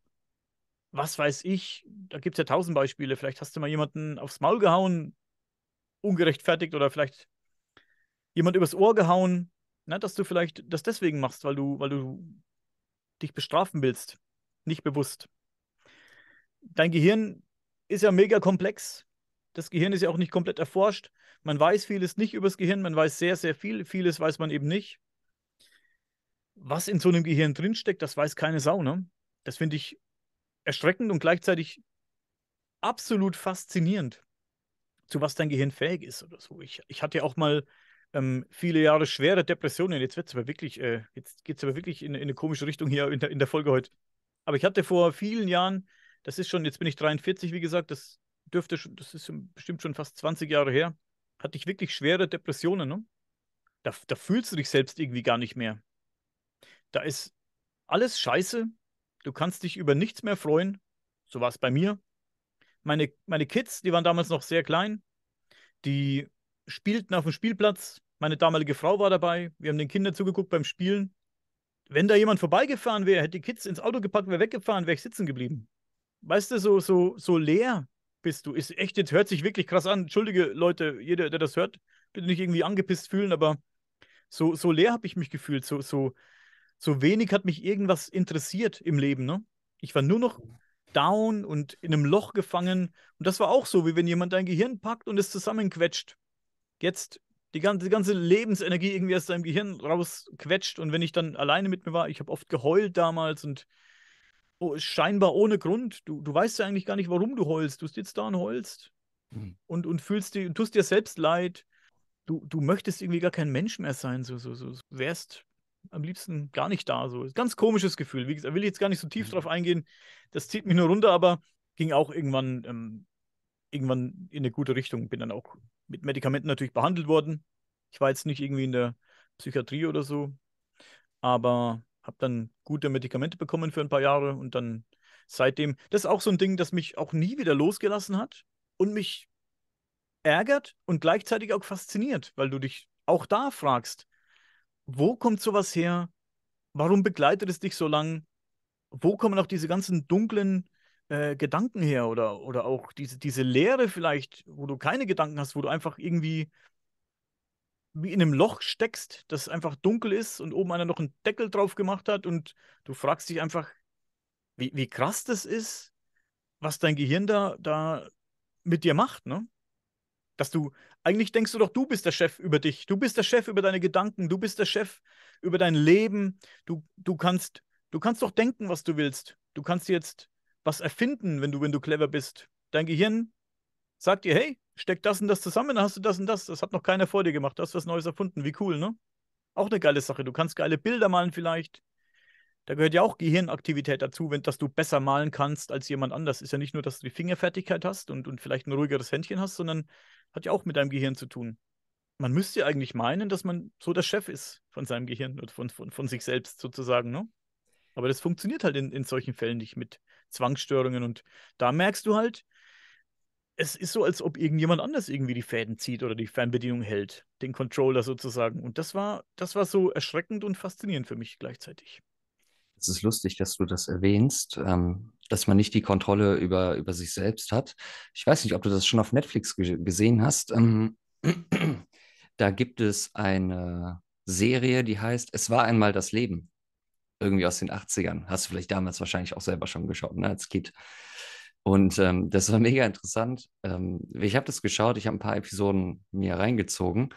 Was weiß ich, da gibt es ja tausend Beispiele. Vielleicht hast du mal jemanden aufs Maul gehauen, ungerechtfertigt, oder vielleicht jemand übers Ohr gehauen, na, ne, dass du vielleicht das deswegen machst, weil du, weil du dich bestrafen willst, nicht bewusst. Dein Gehirn ist ja mega komplex. Das Gehirn ist ja auch nicht komplett erforscht. Man weiß vieles nicht über das Gehirn, man weiß sehr, sehr viel. Vieles weiß man eben nicht. Was in so einem Gehirn drinsteckt, das weiß keine Sau. Ne? Das finde ich erschreckend und gleichzeitig absolut faszinierend, zu was dein Gehirn fähig ist oder so. Ich, ich hatte ja auch mal ähm, viele Jahre schwere Depressionen. Jetzt wird aber wirklich, äh, jetzt geht es aber wirklich in, in, eine komische Richtung hier in der, in der Folge heute. Aber ich hatte vor vielen Jahren, das ist schon, jetzt bin ich 43, wie gesagt, das dürfte schon, das ist bestimmt schon fast 20 Jahre her, hatte ich wirklich schwere Depressionen. Ne? Da, da fühlst du dich selbst irgendwie gar nicht mehr. Da ist alles scheiße. Du kannst dich über nichts mehr freuen. So war es bei mir. Meine, meine Kids, die waren damals noch sehr klein, die spielten auf dem Spielplatz. Meine damalige Frau war dabei. Wir haben den Kindern zugeguckt beim Spielen. Wenn da jemand vorbeigefahren wäre, hätte die Kids ins Auto gepackt, wäre weggefahren, wäre ich sitzen geblieben. Weißt du, so, so, so leer bist du. Ist echt, jetzt hört sich wirklich krass an. Entschuldige, Leute, jeder, der das hört, bitte nicht irgendwie angepisst fühlen, aber so, so leer habe ich mich gefühlt. So, so, so wenig hat mich irgendwas interessiert im Leben. Ne? Ich war nur noch down und in einem Loch gefangen. Und das war auch so, wie wenn jemand dein Gehirn packt und es zusammenquetscht. Jetzt die ganze, die ganze Lebensenergie irgendwie aus deinem Gehirn rausquetscht. Und wenn ich dann alleine mit mir war, ich habe oft geheult damals und oh, scheinbar ohne Grund. Du, du weißt ja eigentlich gar nicht, warum du heulst. Du sitzt da und heulst mhm. und, und fühlst dir, tust dir selbst leid. Du, du möchtest irgendwie gar kein Mensch mehr sein. So, so, so wärst am liebsten gar nicht da. So ganz komisches Gefühl. Wie gesagt, will ich jetzt gar nicht so tief mhm. drauf eingehen. Das zieht mich nur runter, aber ging auch irgendwann, ähm, irgendwann in eine gute Richtung. Bin dann auch mit Medikamenten natürlich behandelt worden. Ich war jetzt nicht irgendwie in der Psychiatrie oder so, aber habe dann gute Medikamente bekommen für ein paar Jahre und dann seitdem, das ist auch so ein Ding, das mich auch nie wieder losgelassen hat und mich ärgert und gleichzeitig auch fasziniert, weil du dich auch da fragst, wo kommt sowas her? Warum begleitet es dich so lang? Wo kommen auch diese ganzen dunklen äh, Gedanken her oder, oder auch diese, diese Leere vielleicht, wo du keine Gedanken hast, wo du einfach irgendwie wie in einem Loch steckst, das einfach dunkel ist und oben einer noch einen Deckel drauf gemacht hat und du fragst dich einfach, wie, wie krass das ist, was dein Gehirn da, da mit dir macht, ne? Dass du, eigentlich denkst du doch, du bist der Chef über dich, du bist der Chef über deine Gedanken, du bist der Chef über dein Leben, du, du kannst, du kannst doch denken, was du willst. Du kannst jetzt was erfinden, wenn du, wenn du clever bist. Dein Gehirn sagt dir, hey, steck das und das zusammen, dann hast du das und das. Das hat noch keiner vor dir gemacht. Da hast was Neues erfunden. Wie cool, ne? Auch eine geile Sache. Du kannst geile Bilder malen vielleicht. Da gehört ja auch Gehirnaktivität dazu, wenn dass du besser malen kannst als jemand anders. Ist ja nicht nur, dass du die Fingerfertigkeit hast und, und vielleicht ein ruhigeres Händchen hast, sondern hat ja auch mit deinem Gehirn zu tun. Man müsste ja eigentlich meinen, dass man so der Chef ist von seinem Gehirn und von, von, von sich selbst sozusagen, ne? Aber das funktioniert halt in, in solchen Fällen nicht mit Zwangsstörungen. Und da merkst du halt, es ist so, als ob irgendjemand anders irgendwie die Fäden zieht oder die Fernbedienung hält, den Controller sozusagen. Und das war, das war so erschreckend und faszinierend für mich gleichzeitig.
Es ist lustig, dass du das erwähnst, ähm, dass man nicht die Kontrolle über, über sich selbst hat. Ich weiß nicht, ob du das schon auf Netflix ge gesehen hast. Ähm, [clears throat] da gibt es eine Serie, die heißt Es war einmal das Leben. Irgendwie aus den 80ern. Hast du vielleicht damals wahrscheinlich auch selber schon geschaut, ne, als Kind. Und ähm, das war [laughs] mega interessant. Ähm, ich habe das geschaut, ich habe ein paar Episoden mir reingezogen.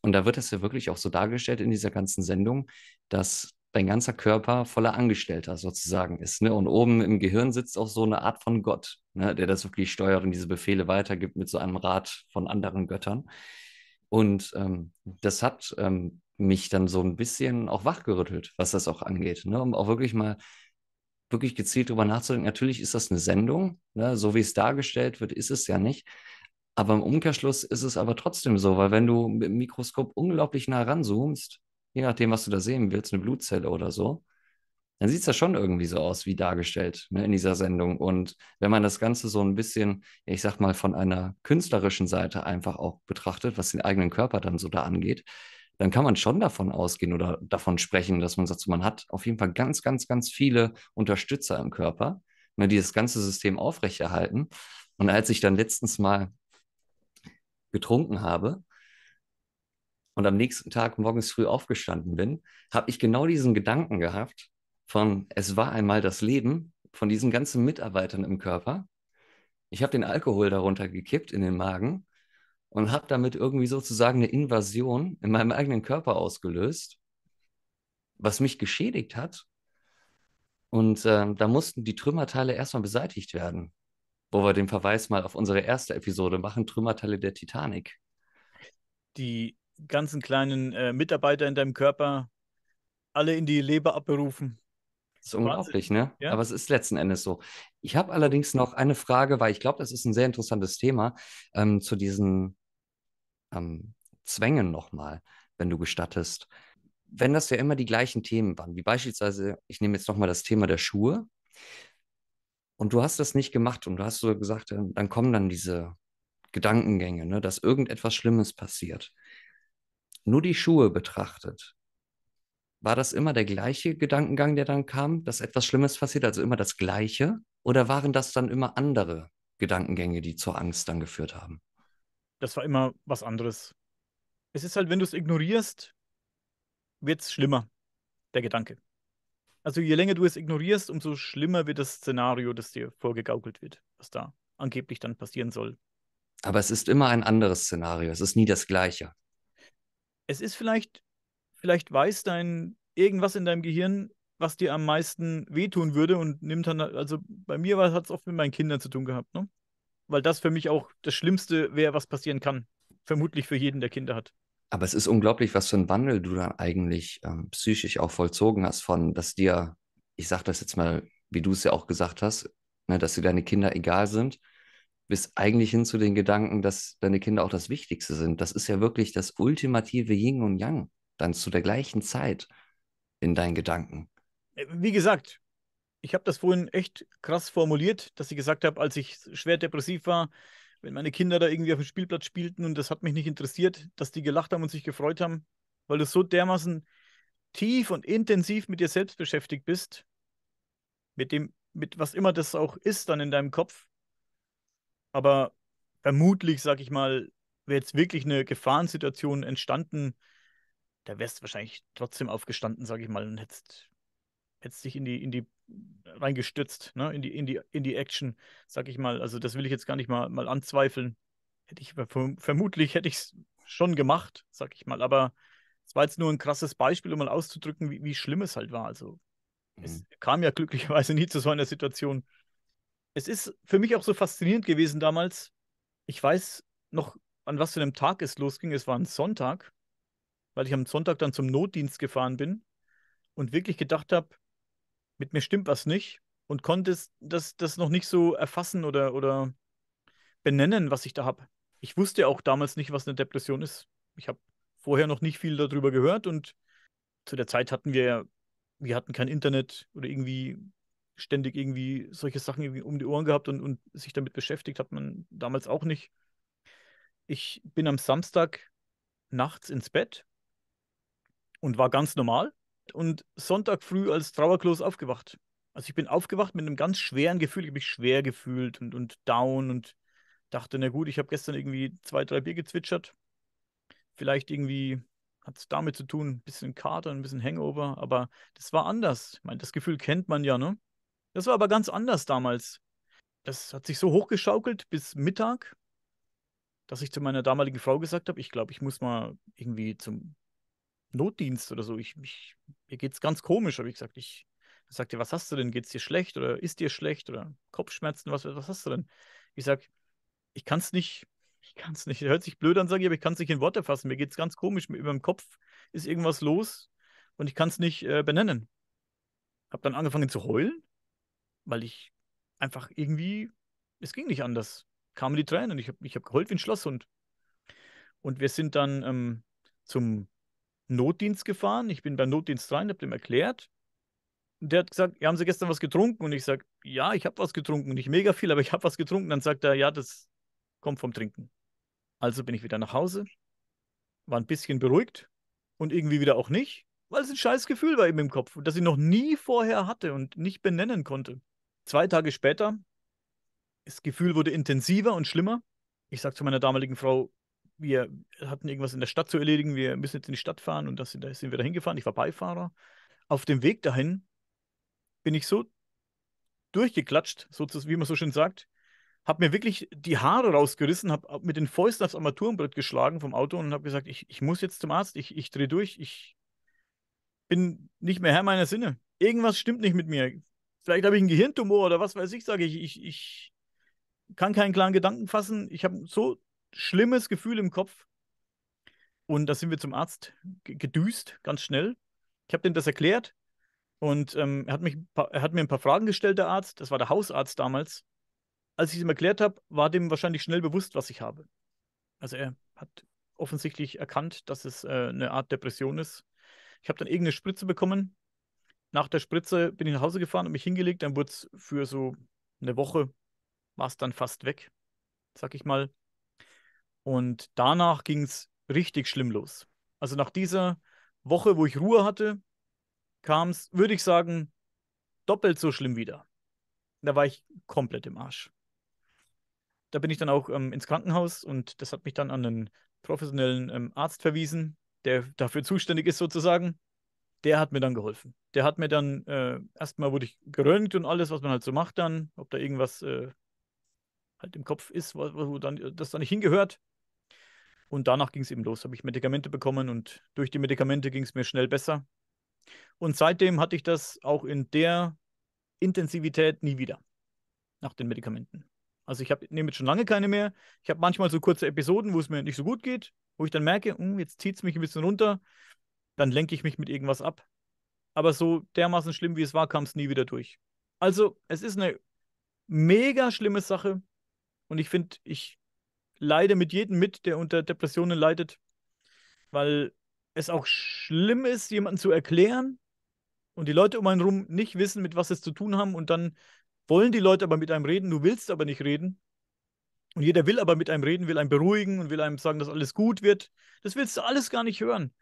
Und da wird das ja wirklich auch so dargestellt in dieser ganzen Sendung, dass dein ganzer Körper voller Angestellter sozusagen ist. Ne? Und oben im Gehirn sitzt auch so eine Art von Gott, ne? der das wirklich steuert und diese Befehle weitergibt mit so einem Rat von anderen Göttern. Und ähm, das hat ähm, mich dann so ein bisschen auch wachgerüttelt, was das auch angeht, ne? um auch wirklich mal wirklich gezielt darüber nachzudenken, natürlich ist das eine Sendung, ne? so wie es dargestellt wird, ist es ja nicht. Aber im Umkehrschluss ist es aber trotzdem so, weil wenn du mit dem Mikroskop unglaublich nah ranzoomst, je nachdem, was du da sehen willst, eine Blutzelle oder so, dann sieht es ja schon irgendwie so aus, wie dargestellt ne, in dieser Sendung. Und wenn man das Ganze so ein bisschen, ich sag mal, von einer künstlerischen Seite einfach auch betrachtet, was den eigenen Körper dann so da angeht, dann kann man schon davon ausgehen oder davon sprechen, dass man sagt, man hat auf jeden Fall ganz, ganz, ganz viele Unterstützer im Körper, ne, die das ganze System aufrechterhalten. Und als ich dann letztens mal getrunken habe und am nächsten Tag morgens früh aufgestanden bin, habe ich genau diesen Gedanken gehabt von, es war einmal das Leben von diesen ganzen Mitarbeitern im Körper. Ich habe den Alkohol darunter gekippt in den Magen und habe damit irgendwie sozusagen eine Invasion in meinem eigenen Körper ausgelöst, was mich geschädigt hat. Und äh, da mussten die Trümmerteile erstmal beseitigt werden, wo wir den Verweis mal auf unsere erste Episode machen, Trümmerteile der Titanic.
Die ganzen kleinen äh, Mitarbeiter in deinem Körper, alle in die Leber abberufen. Das ist unglaublich, Wahnsinn. ne? Ja. Aber es
ist letzten Endes so. Ich habe allerdings noch eine Frage, weil ich glaube, das ist ein sehr interessantes Thema ähm, zu diesen ähm, Zwängen nochmal, wenn du gestattest. Wenn das ja immer die gleichen Themen waren, wie beispielsweise, ich nehme jetzt nochmal das Thema der Schuhe, und du hast das nicht gemacht und du hast so gesagt, dann kommen dann diese Gedankengänge, ne, dass irgendetwas Schlimmes passiert. Nur die Schuhe betrachtet, war das immer der gleiche Gedankengang, der dann kam, dass etwas Schlimmes passiert, also immer das gleiche? Oder waren das dann immer andere Gedankengänge, die zur Angst dann geführt haben?
das war immer was anderes. Es ist halt, wenn du es ignorierst, wird es schlimmer, der Gedanke. Also je länger du es ignorierst, umso schlimmer wird das Szenario, das dir vorgegaukelt wird, was da angeblich dann passieren soll.
Aber es ist immer ein anderes Szenario, es ist nie das gleiche.
Es ist vielleicht, vielleicht weiß dein irgendwas in deinem Gehirn, was dir am meisten wehtun würde und nimmt dann, also bei mir hat es oft mit meinen Kindern zu tun gehabt, ne? weil das für mich auch das Schlimmste wäre, was passieren kann. Vermutlich für jeden, der Kinder hat.
Aber es ist unglaublich, was für einen Wandel du dann eigentlich ähm, psychisch auch vollzogen hast, von dass dir, ich sage das jetzt mal, wie du es ja auch gesagt hast, ne, dass dir deine Kinder egal sind, bis eigentlich hin zu den Gedanken, dass deine Kinder auch das Wichtigste sind. Das ist ja wirklich das ultimative Yin und Yang, dann zu der gleichen Zeit in deinen Gedanken.
Äh, wie gesagt, ich habe das vorhin echt krass formuliert, dass ich gesagt habe, als ich schwer depressiv war, wenn meine Kinder da irgendwie auf dem Spielplatz spielten und das hat mich nicht interessiert, dass die gelacht haben und sich gefreut haben, weil du so dermaßen tief und intensiv mit dir selbst beschäftigt bist, mit dem, mit was immer das auch ist dann in deinem Kopf. Aber vermutlich, sag ich mal, wäre jetzt wirklich eine Gefahrensituation entstanden, da wärst du wahrscheinlich trotzdem aufgestanden, sag ich mal, und hättest jetzt sich in die, in die äh, reingestützt, ne? in, die, in, die, in die Action, sag ich mal. Also das will ich jetzt gar nicht mal, mal anzweifeln. Hätte ich vermutlich hätte ich es schon gemacht, sag ich mal. Aber es war jetzt nur ein krasses Beispiel, um mal auszudrücken, wie, wie schlimm es halt war. Also mhm. es kam ja glücklicherweise nie zu so einer Situation. Es ist für mich auch so faszinierend gewesen damals. Ich weiß noch, an was für einem Tag es losging. Es war ein Sonntag, weil ich am Sonntag dann zum Notdienst gefahren bin und wirklich gedacht habe, mit mir stimmt was nicht und konnte das, das noch nicht so erfassen oder, oder benennen, was ich da habe. Ich wusste auch damals nicht, was eine Depression ist. Ich habe vorher noch nicht viel darüber gehört und zu der Zeit hatten wir, ja, wir hatten kein Internet oder irgendwie ständig irgendwie solche Sachen irgendwie um die Ohren gehabt und, und sich damit beschäftigt hat man damals auch nicht. Ich bin am Samstag nachts ins Bett und war ganz normal und Sonntag früh als Trauerklos aufgewacht. Also ich bin aufgewacht mit einem ganz schweren Gefühl. Ich habe mich schwer gefühlt und, und down und dachte, na gut, ich habe gestern irgendwie zwei, drei Bier gezwitschert. Vielleicht irgendwie hat es damit zu tun, ein bisschen Kater, ein bisschen Hangover, aber das war anders. Ich meine, das Gefühl kennt man ja, ne? Das war aber ganz anders damals. Das hat sich so hochgeschaukelt bis Mittag, dass ich zu meiner damaligen Frau gesagt habe, ich glaube, ich muss mal irgendwie zum Notdienst oder so. Ich, ich, mir geht's ganz komisch, habe ich gesagt. Ich sagte, was hast du denn? Geht es dir schlecht oder ist dir schlecht oder Kopfschmerzen? Was, was hast du denn? Ich sage, ich kann es nicht, ich kann es nicht. Hört sich blöd an, sage ich, aber ich kann es nicht in Worte fassen. Mir geht es ganz komisch. Über dem Kopf ist irgendwas los und ich kann es nicht äh, benennen. Hab dann angefangen zu heulen, weil ich einfach irgendwie, es ging nicht anders. Kamen die Tränen. und Ich habe ich hab geheult wie ein Schlosshund. Und wir sind dann ähm, zum Notdienst gefahren. Ich bin beim Notdienst rein, habe dem erklärt. Der hat gesagt, haben Sie gestern was getrunken? Und ich sage, ja, ich habe was getrunken. Nicht mega viel, aber ich habe was getrunken. Dann sagt er, ja, das kommt vom Trinken. Also bin ich wieder nach Hause, war ein bisschen beruhigt und irgendwie wieder auch nicht, weil es ein scheiß Gefühl war eben im Kopf, das ich noch nie vorher hatte und nicht benennen konnte. Zwei Tage später, das Gefühl wurde intensiver und schlimmer. Ich sage zu meiner damaligen Frau, wir hatten irgendwas in der Stadt zu erledigen, wir müssen jetzt in die Stadt fahren und das, da sind wir da hingefahren. Ich war Beifahrer. Auf dem Weg dahin bin ich so durchgeklatscht, so, wie man so schön sagt, habe mir wirklich die Haare rausgerissen, habe mit den Fäusten aufs Armaturenbrett geschlagen vom Auto und habe gesagt, ich, ich muss jetzt zum Arzt, ich, ich drehe durch, ich bin nicht mehr Herr meiner Sinne. Irgendwas stimmt nicht mit mir. Vielleicht habe ich einen Gehirntumor oder was weiß ich, sage ich. Ich, ich kann keinen klaren Gedanken fassen. Ich habe so schlimmes Gefühl im Kopf. Und da sind wir zum Arzt gedüst, ganz schnell. Ich habe dem das erklärt und ähm, er, hat mich, er hat mir ein paar Fragen gestellt, der Arzt. Das war der Hausarzt damals. Als ich es ihm erklärt habe, war dem wahrscheinlich schnell bewusst, was ich habe. Also er hat offensichtlich erkannt, dass es äh, eine Art Depression ist. Ich habe dann irgendeine Spritze bekommen. Nach der Spritze bin ich nach Hause gefahren und mich hingelegt. Dann wurde es für so eine Woche, war es dann fast weg, sag ich mal. Und danach ging es richtig schlimm los. Also nach dieser Woche, wo ich Ruhe hatte, kam es, würde ich sagen, doppelt so schlimm wieder. Da war ich komplett im Arsch. Da bin ich dann auch ähm, ins Krankenhaus und das hat mich dann an einen professionellen ähm, Arzt verwiesen, der dafür zuständig ist sozusagen. Der hat mir dann geholfen. Der hat mir dann, äh, erstmal wurde ich geröntgt und alles, was man halt so macht dann, ob da irgendwas äh, halt im Kopf ist, wo, wo dann, äh, das da nicht hingehört. Und danach ging es eben los, habe ich Medikamente bekommen und durch die Medikamente ging es mir schnell besser. Und seitdem hatte ich das auch in der Intensivität nie wieder nach den Medikamenten. Also ich nehme jetzt schon lange keine mehr. Ich habe manchmal so kurze Episoden, wo es mir nicht so gut geht, wo ich dann merke, mm, jetzt zieht es mich ein bisschen runter, dann lenke ich mich mit irgendwas ab. Aber so dermaßen schlimm, wie es war, kam es nie wieder durch. Also es ist eine mega schlimme Sache und ich finde, ich leide mit jedem mit, der unter Depressionen leidet, weil es auch schlimm ist, jemanden zu erklären und die Leute um einen rum nicht wissen, mit was es zu tun haben und dann wollen die Leute aber mit einem reden, du willst aber nicht reden. Und jeder will aber mit einem reden, will einem beruhigen und will einem sagen, dass alles gut wird. Das willst du alles gar nicht hören.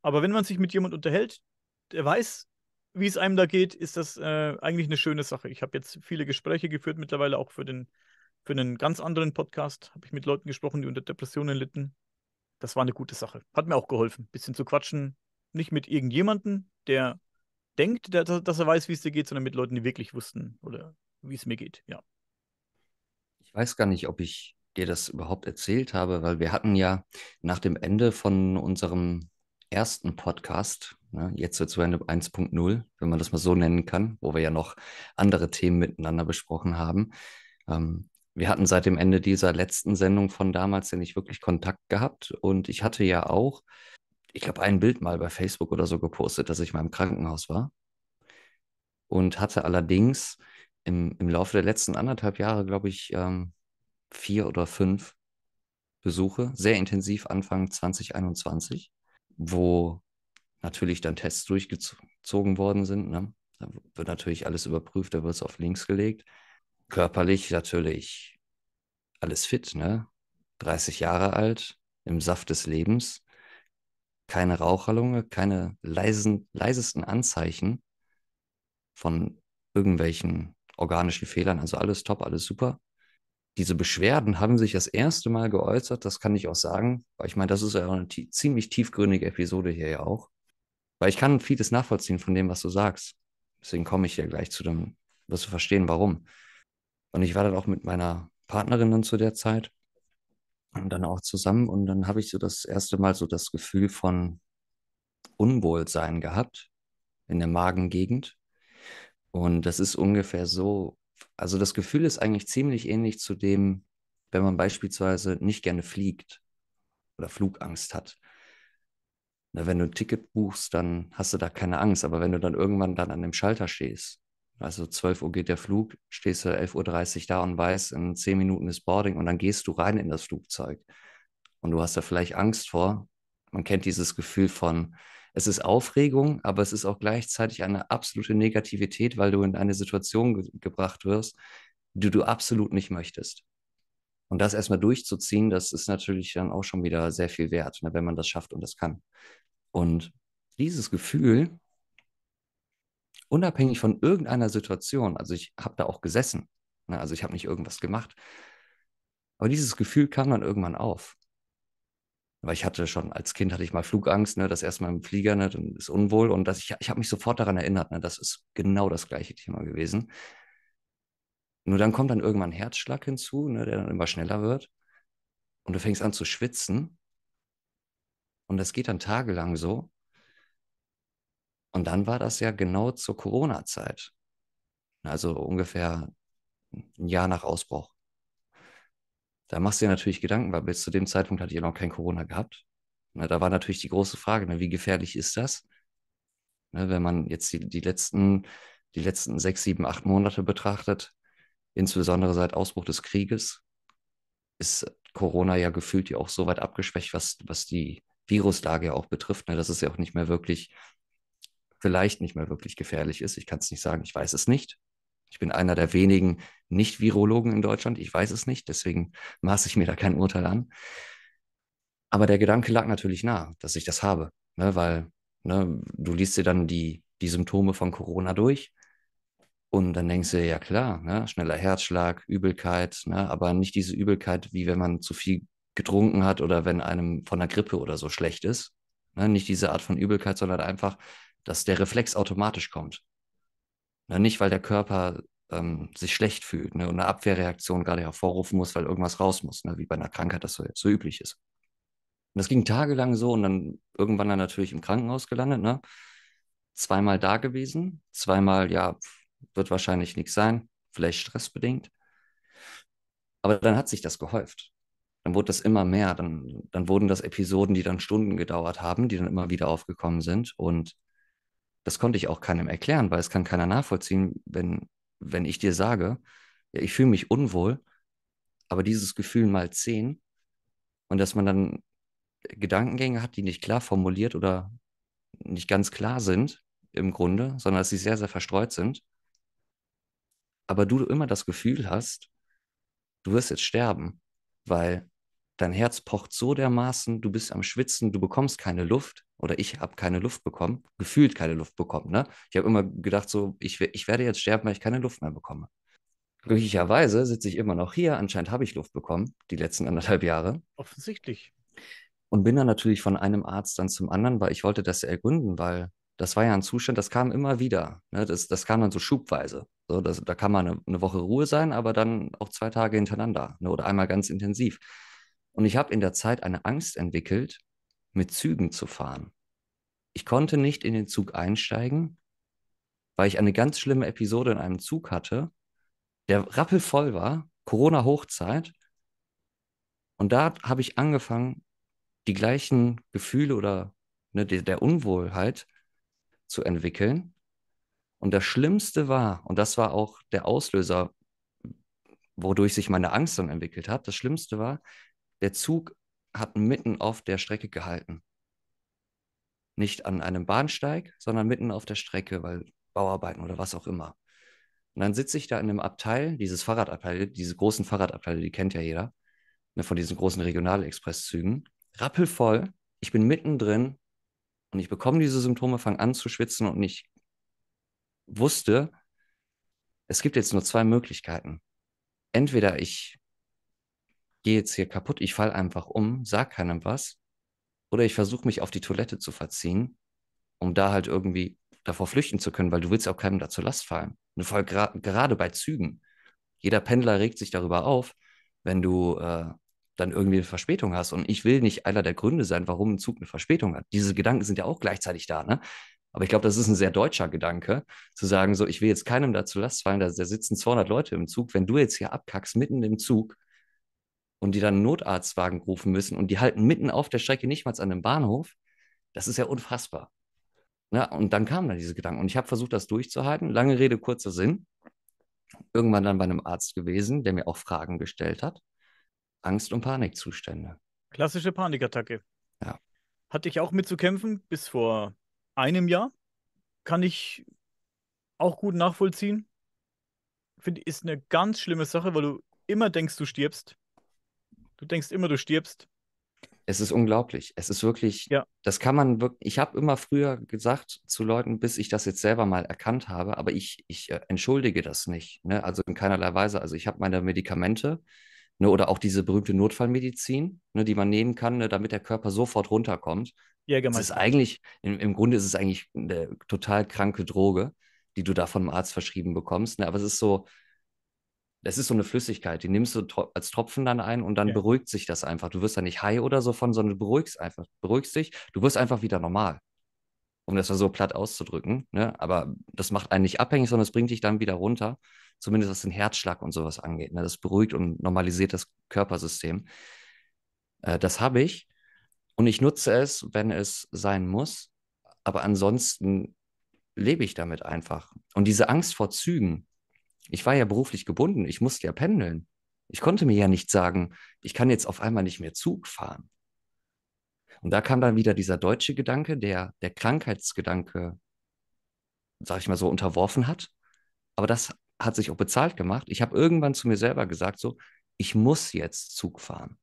Aber wenn man sich mit jemand unterhält, der weiß, wie es einem da geht, ist das äh, eigentlich eine schöne Sache. Ich habe jetzt viele Gespräche geführt mittlerweile auch für den für einen ganz anderen Podcast habe ich mit Leuten gesprochen, die unter Depressionen litten. Das war eine gute Sache. Hat mir auch geholfen, ein bisschen zu quatschen. Nicht mit irgendjemandem, der denkt, der, dass er weiß, wie es dir geht, sondern mit Leuten, die wirklich wussten oder wie es mir geht. Ja.
Ich weiß gar nicht, ob ich dir das überhaupt erzählt habe, weil wir hatten ja nach dem Ende von unserem ersten Podcast, ne, jetzt zu Ende 1.0, wenn man das mal so nennen kann, wo wir ja noch andere Themen miteinander besprochen haben, ähm, wir hatten seit dem Ende dieser letzten Sendung von damals ja nicht wirklich Kontakt gehabt. Und ich hatte ja auch, ich glaube, ein Bild mal bei Facebook oder so gepostet, dass ich mal im Krankenhaus war. Und hatte allerdings im, im Laufe der letzten anderthalb Jahre, glaube ich, ähm, vier oder fünf Besuche, sehr intensiv Anfang 2021, wo natürlich dann Tests durchgezogen worden sind. Ne? Da wird natürlich alles überprüft, da wird es auf links gelegt körperlich natürlich alles fit, ne? 30 Jahre alt, im Saft des Lebens, keine Raucherlunge, keine leisen, leisesten Anzeichen von irgendwelchen organischen Fehlern, also alles top, alles super. Diese Beschwerden haben sich das erste Mal geäußert, das kann ich auch sagen, weil ich meine, das ist ja eine ziemlich tiefgründige Episode hier ja auch, weil ich kann vieles nachvollziehen von dem, was du sagst. Deswegen komme ich ja gleich zu dem, wirst du verstehen, warum. Und ich war dann auch mit meiner Partnerin dann zu der Zeit und dann auch zusammen. Und dann habe ich so das erste Mal so das Gefühl von Unwohlsein gehabt in der Magengegend. Und das ist ungefähr so, also das Gefühl ist eigentlich ziemlich ähnlich zu dem, wenn man beispielsweise nicht gerne fliegt oder Flugangst hat. Na, wenn du ein Ticket buchst, dann hast du da keine Angst. Aber wenn du dann irgendwann dann an dem Schalter stehst also 12 Uhr geht der Flug, stehst du 11.30 Uhr da und weißt, in 10 Minuten ist Boarding und dann gehst du rein in das Flugzeug. Und du hast da vielleicht Angst vor. Man kennt dieses Gefühl von, es ist Aufregung, aber es ist auch gleichzeitig eine absolute Negativität, weil du in eine Situation ge gebracht wirst, die du absolut nicht möchtest. Und das erstmal durchzuziehen, das ist natürlich dann auch schon wieder sehr viel wert, ne, wenn man das schafft und das kann. Und dieses Gefühl, unabhängig von irgendeiner Situation, also ich habe da auch gesessen, ne? also ich habe nicht irgendwas gemacht, aber dieses Gefühl kam dann irgendwann auf. Weil ich hatte schon, als Kind hatte ich mal Flugangst, ne, das erstmal im Flieger, ne, dann ist unwohl und das, ich, ich habe mich sofort daran erinnert, ne, das ist genau das gleiche Thema gewesen. Nur dann kommt dann irgendwann ein Herzschlag hinzu, ne, der dann immer schneller wird und du fängst an zu schwitzen und das geht dann tagelang so und dann war das ja genau zur Corona-Zeit. Also ungefähr ein Jahr nach Ausbruch. Da machst du dir natürlich Gedanken, weil bis zu dem Zeitpunkt hatte ich ja noch kein Corona gehabt. Na, ne, da war natürlich die große Frage, na, ne, wie gefährlich ist das? Na, ne, wenn man jetzt die, die, letzten, die letzten sechs, sieben, acht Monate betrachtet, insbesondere seit Ausbruch des Krieges, ist Corona ja gefühlt ja auch so weit abgeschwächt, was, was die Viruslage ja auch betrifft. Ne? Das ist ja auch nicht mehr wirklich vielleicht nicht mehr wirklich gefährlich ist. Ich kann es nicht sagen, ich weiß es nicht. Ich bin einer der wenigen Nicht-Virologen in Deutschland, ich weiß es nicht, deswegen maße ich mir da kein Urteil an. Aber der Gedanke lag natürlich nah, dass ich das habe, ne? weil ne, du liest dir dann die, die Symptome von Corona durch und dann denkst du, ja klar, ne, schneller Herzschlag, Übelkeit, ne, aber nicht diese Übelkeit, wie wenn man zu viel getrunken hat oder wenn einem von der Grippe oder so schlecht ist. Ne, nicht diese Art von Übelkeit, sondern einfach dass der Reflex automatisch kommt. Na, ne, nicht, weil der Körper ähm, sich schlecht fühlt ne, und eine Abwehrreaktion gerade hervorrufen muss, weil irgendwas raus muss, ne, wie bei einer Krankheit das so, so üblich ist. Und das ging tagelang so und dann irgendwann dann natürlich im Krankenhaus gelandet. Ne? Zweimal da gewesen, zweimal, ja, wird wahrscheinlich nichts sein, vielleicht stressbedingt. Aber dann hat sich das gehäuft. Dann wurde das immer mehr. Dann, dann wurden das Episoden, die dann Stunden gedauert haben, die dann immer wieder aufgekommen sind. Und das konnte ich auch keinem erklären, weil es kann keiner nachvollziehen, wenn, wenn ich dir sage, ja, ich fühle mich unwohl, aber dieses Gefühl mal zehn und dass man dann Gedankengänge hat, die nicht klar formuliert oder nicht ganz klar sind im Grunde, sondern dass sie sehr, sehr verstreut sind. Aber du immer das Gefühl hast, du wirst jetzt sterben, weil dein Herz pocht so dermaßen, du bist am Schwitzen, du bekommst keine Luft, oder ich habe keine Luft bekommen, gefühlt keine Luft bekommen. Ne? Ich habe immer gedacht, so, ich, ich werde jetzt sterben, weil ich keine Luft mehr bekomme. Glücklicherweise sitze ich immer noch hier. Anscheinend habe ich Luft bekommen, die letzten anderthalb Jahre.
Offensichtlich.
Und bin dann natürlich von einem Arzt dann zum anderen, weil ich wollte das ergründen, weil das war ja ein Zustand, das kam immer wieder. Ne? Das, das kam dann so schubweise. So, das, da kann man eine, eine, Woche Ruhe sein, aber dann auch zwei Tage hintereinander ne? oder einmal ganz intensiv. Und ich habe in der Zeit eine Angst entwickelt, mit Zügen zu fahren. Ich konnte nicht in den Zug einsteigen, weil ich eine ganz schlimme Episode in einem Zug hatte, der rappelvoll war, Corona-Hochzeit. Und da habe ich angefangen, die gleichen Gefühle oder ne, der Unwohlheit zu entwickeln. Und das Schlimmste war, und das war auch der Auslöser, wodurch sich meine Angst dann entwickelt hat, das Schlimmste war, der Zug hat mitten auf der Strecke gehalten. Nicht an einem Bahnsteig, sondern mitten auf der Strecke, weil Bauarbeiten oder was auch immer. Und dann sitze ich da in einem Abteil, dieses Fahrradabteil, diese großen Fahrradabteile, die kennt ja jeder, ne, von diesen großen Regionalexpresszügen, rappelvoll, ich bin mittendrin und ich bekomme diese Symptome, fange an zu schwitzen und ich wusste, es gibt jetzt nur zwei Möglichkeiten. Entweder ich gehe jetzt hier kaputt, ich falle einfach um, sag keinem was. Oder ich versuche mich auf die Toilette zu verziehen, um da halt irgendwie davor flüchten zu können, weil du willst auch keinem dazu Last fallen. Und vor gra gerade bei Zügen. Jeder Pendler regt sich darüber auf, wenn du äh, dann irgendwie eine Verspätung hast. Und ich will nicht einer der Gründe sein, warum ein Zug eine Verspätung hat. Diese Gedanken sind ja auch gleichzeitig da, ne? Aber ich glaube, das ist ein sehr deutscher Gedanke, zu sagen, so, ich will jetzt keinem dazu Last fallen, da, da sitzen 200 Leute im Zug. Wenn du jetzt hier abkackst, mitten im Zug, und die dann einen Notarztwagen rufen müssen und die halten mitten auf der Strecke nicht mal an einem Bahnhof, das ist ja unfassbar. Ja, und dann kamen da diese Gedanken. Und ich habe versucht, das durchzuhalten. Lange Rede, kurzer Sinn. Irgendwann dann bei einem Arzt gewesen, der mir auch Fragen gestellt hat. Angst- und Panikzustände.
Klassische Panikattacke. Ja. Hatte ich auch mit zu kämpfen bis vor einem Jahr. Kann ich auch gut nachvollziehen. Finde, ist eine ganz schlimme Sache, weil du immer denkst, du stirbst. Du denkst immer, du stirbst.
Es ist unglaublich. Es ist wirklich, ja. das kann man wirklich. Ich habe immer früher gesagt zu Leuten, bis ich das jetzt selber mal erkannt habe, aber ich, ich äh, entschuldige das nicht. Ne? Also in keinerlei Weise. Also ich habe meine Medikamente ne? oder auch diese berühmte Notfallmedizin, ne? die man nehmen kann, ne? damit der Körper sofort runterkommt. Ja, gemeint. Das ist eigentlich, im, im Grunde ist es eigentlich eine total kranke Droge, die du da von einem Arzt verschrieben bekommst. Ne? Aber es ist so, das ist so eine Flüssigkeit, die nimmst du als Tropfen dann ein und dann ja. beruhigt sich das einfach. Du wirst da nicht high oder so von, sondern du beruhigst einfach, beruhigst dich, du wirst einfach wieder normal. Um das mal so platt auszudrücken. Ne? Aber das macht einen nicht abhängig, sondern es bringt dich dann wieder runter. Zumindest was den Herzschlag und sowas angeht. Ne? Das beruhigt und normalisiert das Körpersystem. Äh, das habe ich. Und ich nutze es, wenn es sein muss. Aber ansonsten lebe ich damit einfach. Und diese Angst vor Zügen, ich war ja beruflich gebunden, ich musste ja pendeln. Ich konnte mir ja nicht sagen, ich kann jetzt auf einmal nicht mehr Zug fahren. Und da kam dann wieder dieser deutsche Gedanke, der der Krankheitsgedanke, sag ich mal so, unterworfen hat. Aber das hat sich auch bezahlt gemacht. Ich habe irgendwann zu mir selber gesagt, so, ich muss jetzt Zug fahren.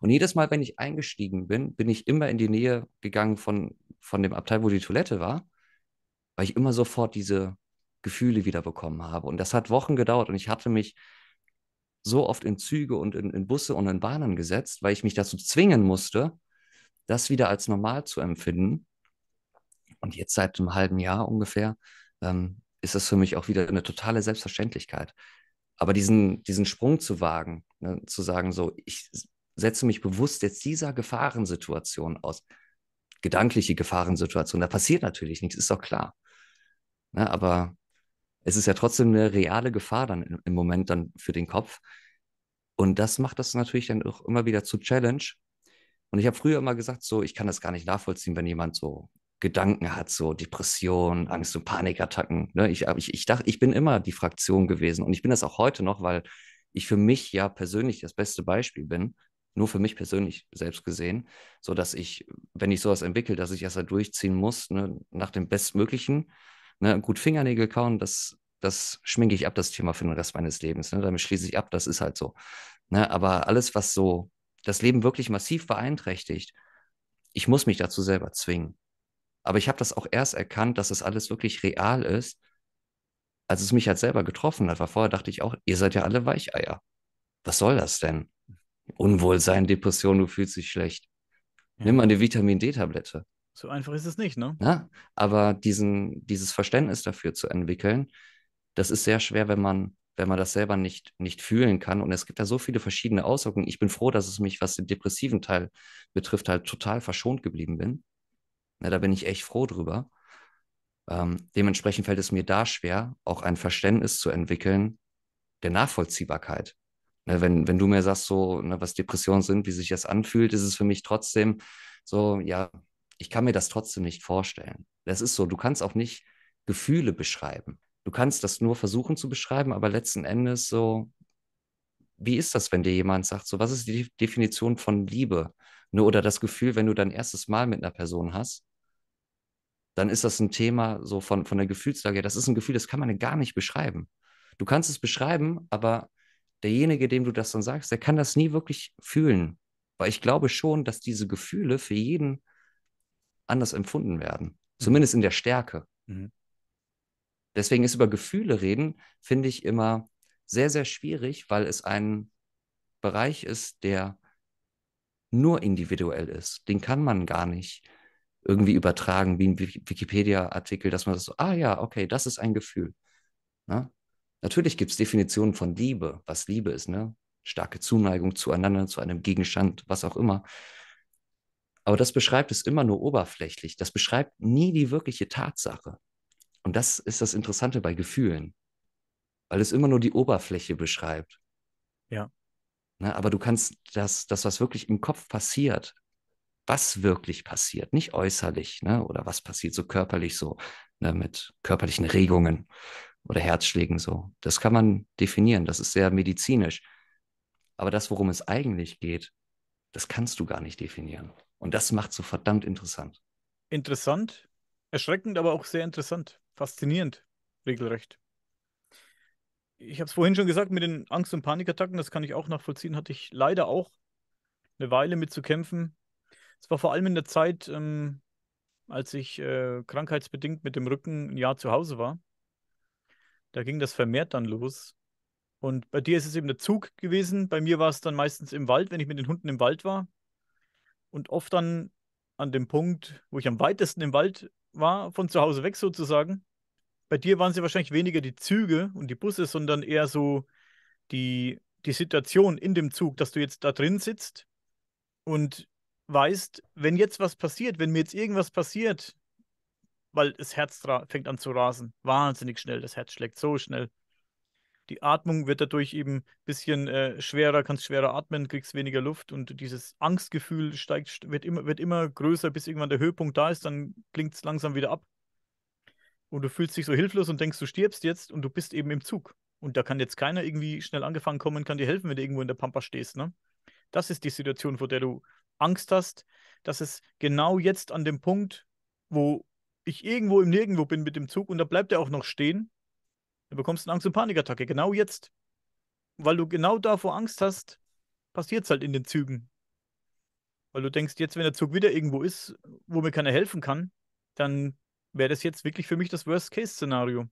Und jedes Mal, wenn ich eingestiegen bin, bin ich immer in die Nähe gegangen von, von dem Abteil, wo die Toilette war, weil ich immer sofort diese Gefühle wiederbekommen habe. Und das hat Wochen gedauert und ich hatte mich so oft in Züge und in, in Busse und in Bahnen gesetzt, weil ich mich dazu zwingen musste, das wieder als normal zu empfinden. Und jetzt seit einem halben Jahr ungefähr ähm, ist das für mich auch wieder eine totale Selbstverständlichkeit. Aber diesen, diesen Sprung zu wagen, ne, zu sagen, so, ich setze mich bewusst jetzt dieser Gefahrensituation aus, gedankliche Gefahrensituation, da passiert natürlich nichts, ist doch klar. Ne, aber es ist ja trotzdem eine reale Gefahr dann im Moment dann für den Kopf. Und das macht das natürlich dann auch immer wieder zu Challenge. Und ich habe früher immer gesagt, so, ich kann das gar nicht nachvollziehen, wenn jemand so Gedanken hat, so Depressionen, Angst und Panikattacken. Ne? Ich, ich, ich dachte, ich bin immer die Fraktion gewesen und ich bin das auch heute noch, weil ich für mich ja persönlich das beste Beispiel bin, nur für mich persönlich selbst gesehen, so dass ich, wenn ich sowas entwickle, dass ich das halt durchziehen muss, ne, nach dem Bestmöglichen Ne? Gut Fingernägel kauen, das, das schminke ich ab, das Thema für den Rest meines Lebens. Ne? Damit schließe ich ab, das ist halt so. Ne? Aber alles, was so das Leben wirklich massiv beeinträchtigt, ich muss mich dazu selber zwingen. Aber ich habe das auch erst erkannt, dass das alles wirklich real ist, als es mich halt selber getroffen hat. Weil vorher dachte ich auch, ihr seid ja alle Weicheier. Was soll das denn? Unwohlsein, Depression, du fühlst dich schlecht. Ja. Nimm eine Vitamin D-Tablette.
So einfach ist es nicht, ne?
Ja, aber diesen, dieses Verständnis dafür zu entwickeln, das ist sehr schwer, wenn man, wenn man das selber nicht, nicht fühlen kann. Und es gibt da so viele verschiedene Auswirkungen. Ich bin froh, dass es mich, was den depressiven Teil betrifft, halt total verschont geblieben bin. Ja, da bin ich echt froh drüber. Ähm, dementsprechend fällt es mir da schwer, auch ein Verständnis zu entwickeln der Nachvollziehbarkeit. Ne, wenn, wenn du mir sagst, so, ne, was Depressionen sind, wie sich das anfühlt, ist es für mich trotzdem so, ja, ich kann mir das trotzdem nicht vorstellen. Das ist so, du kannst auch nicht Gefühle beschreiben. Du kannst das nur versuchen zu beschreiben, aber letzten Endes so, wie ist das, wenn dir jemand sagt, so, was ist die Definition von Liebe? Nur ne, oder das Gefühl, wenn du dein erstes Mal mit einer Person hast, dann ist das ein Thema so von, von der Gefühlslage. Das ist ein Gefühl, das kann man gar nicht beschreiben. Du kannst es beschreiben, aber derjenige, dem du das dann sagst, der kann das nie wirklich fühlen. Weil ich glaube schon, dass diese Gefühle für jeden anders empfunden werden. Mhm. Zumindest in der Stärke. Mhm. Deswegen ist über Gefühle reden, finde ich immer sehr, sehr schwierig, weil es ein Bereich ist, der nur individuell ist. Den kann man gar nicht irgendwie übertragen, wie ein Wikipedia-Artikel, dass man so, ah ja, okay, das ist ein Gefühl. Na? Ne? Natürlich gibt es Definitionen von Liebe, was Liebe ist, ne? Starke Zuneigung zueinander, zu einem Gegenstand, was auch immer. Aber das beschreibt es immer nur oberflächlich. Das beschreibt nie die wirkliche Tatsache. Und das ist das Interessante bei Gefühlen, weil es immer nur die Oberfläche beschreibt. Ja. Na, ne, aber du kannst das, das, was wirklich im Kopf passiert, was wirklich passiert, nicht äußerlich, ne? oder was passiert so körperlich so, ne? mit körperlichen Regungen oder Herzschlägen so. Das kann man definieren, das ist sehr medizinisch. Aber das, worum es eigentlich geht, das kannst du gar nicht definieren. Und das macht so verdammt interessant.
Interessant, erschreckend, aber auch sehr interessant. Faszinierend, regelrecht. Ich habe es vorhin schon gesagt, mit den Angst- und Panikattacken, das kann ich auch nachvollziehen, hatte ich leider auch eine Weile mit zu kämpfen. Es war vor allem in der Zeit, ähm, als ich äh, krankheitsbedingt mit dem Rücken ein Jahr zu Hause war. Da ging das vermehrt dann los. Und bei dir ist es eben der Zug gewesen. Bei mir war es dann meistens im Wald, wenn ich mit den Hunden im Wald war und oft dann an dem Punkt, wo ich am weitesten im Wald war, von zu Hause weg sozusagen. Bei dir waren sie wahrscheinlich weniger die Züge und die Busse, sondern eher so die, die Situation in dem Zug, dass du jetzt da drin sitzt und weißt, wenn jetzt was passiert, wenn mir jetzt irgendwas passiert, weil das Herz fängt an zu rasen, wahnsinnig schnell, das Herz schlägt so schnell die Atmung wird dadurch eben ein bisschen äh, schwerer, kannst schwerer atmen, kriegst weniger Luft und dieses Angstgefühl steigt, wird immer, wird immer größer, bis irgendwann der Höhepunkt da ist, dann klingt es langsam wieder ab. Und du fühlst dich so hilflos und denkst, du stirbst jetzt und du bist eben im Zug. Und da kann jetzt keiner irgendwie schnell angefangen kommen, kann dir helfen, wenn du irgendwo in der Pampa stehst. Ne? Das ist die Situation, vor der du Angst hast, dass es genau jetzt an dem Punkt, wo ich irgendwo im Nirgendwo bin mit dem Zug und da bleibt er auch noch stehen Du bekommst eine Angst- und Panikattacke, genau jetzt. Weil du genau davor Angst hast, passiert es halt in den Zügen. Weil du denkst, jetzt, wenn der Zug wieder irgendwo ist, wo mir keiner helfen kann, dann wäre das jetzt wirklich für mich das Worst-Case-Szenario.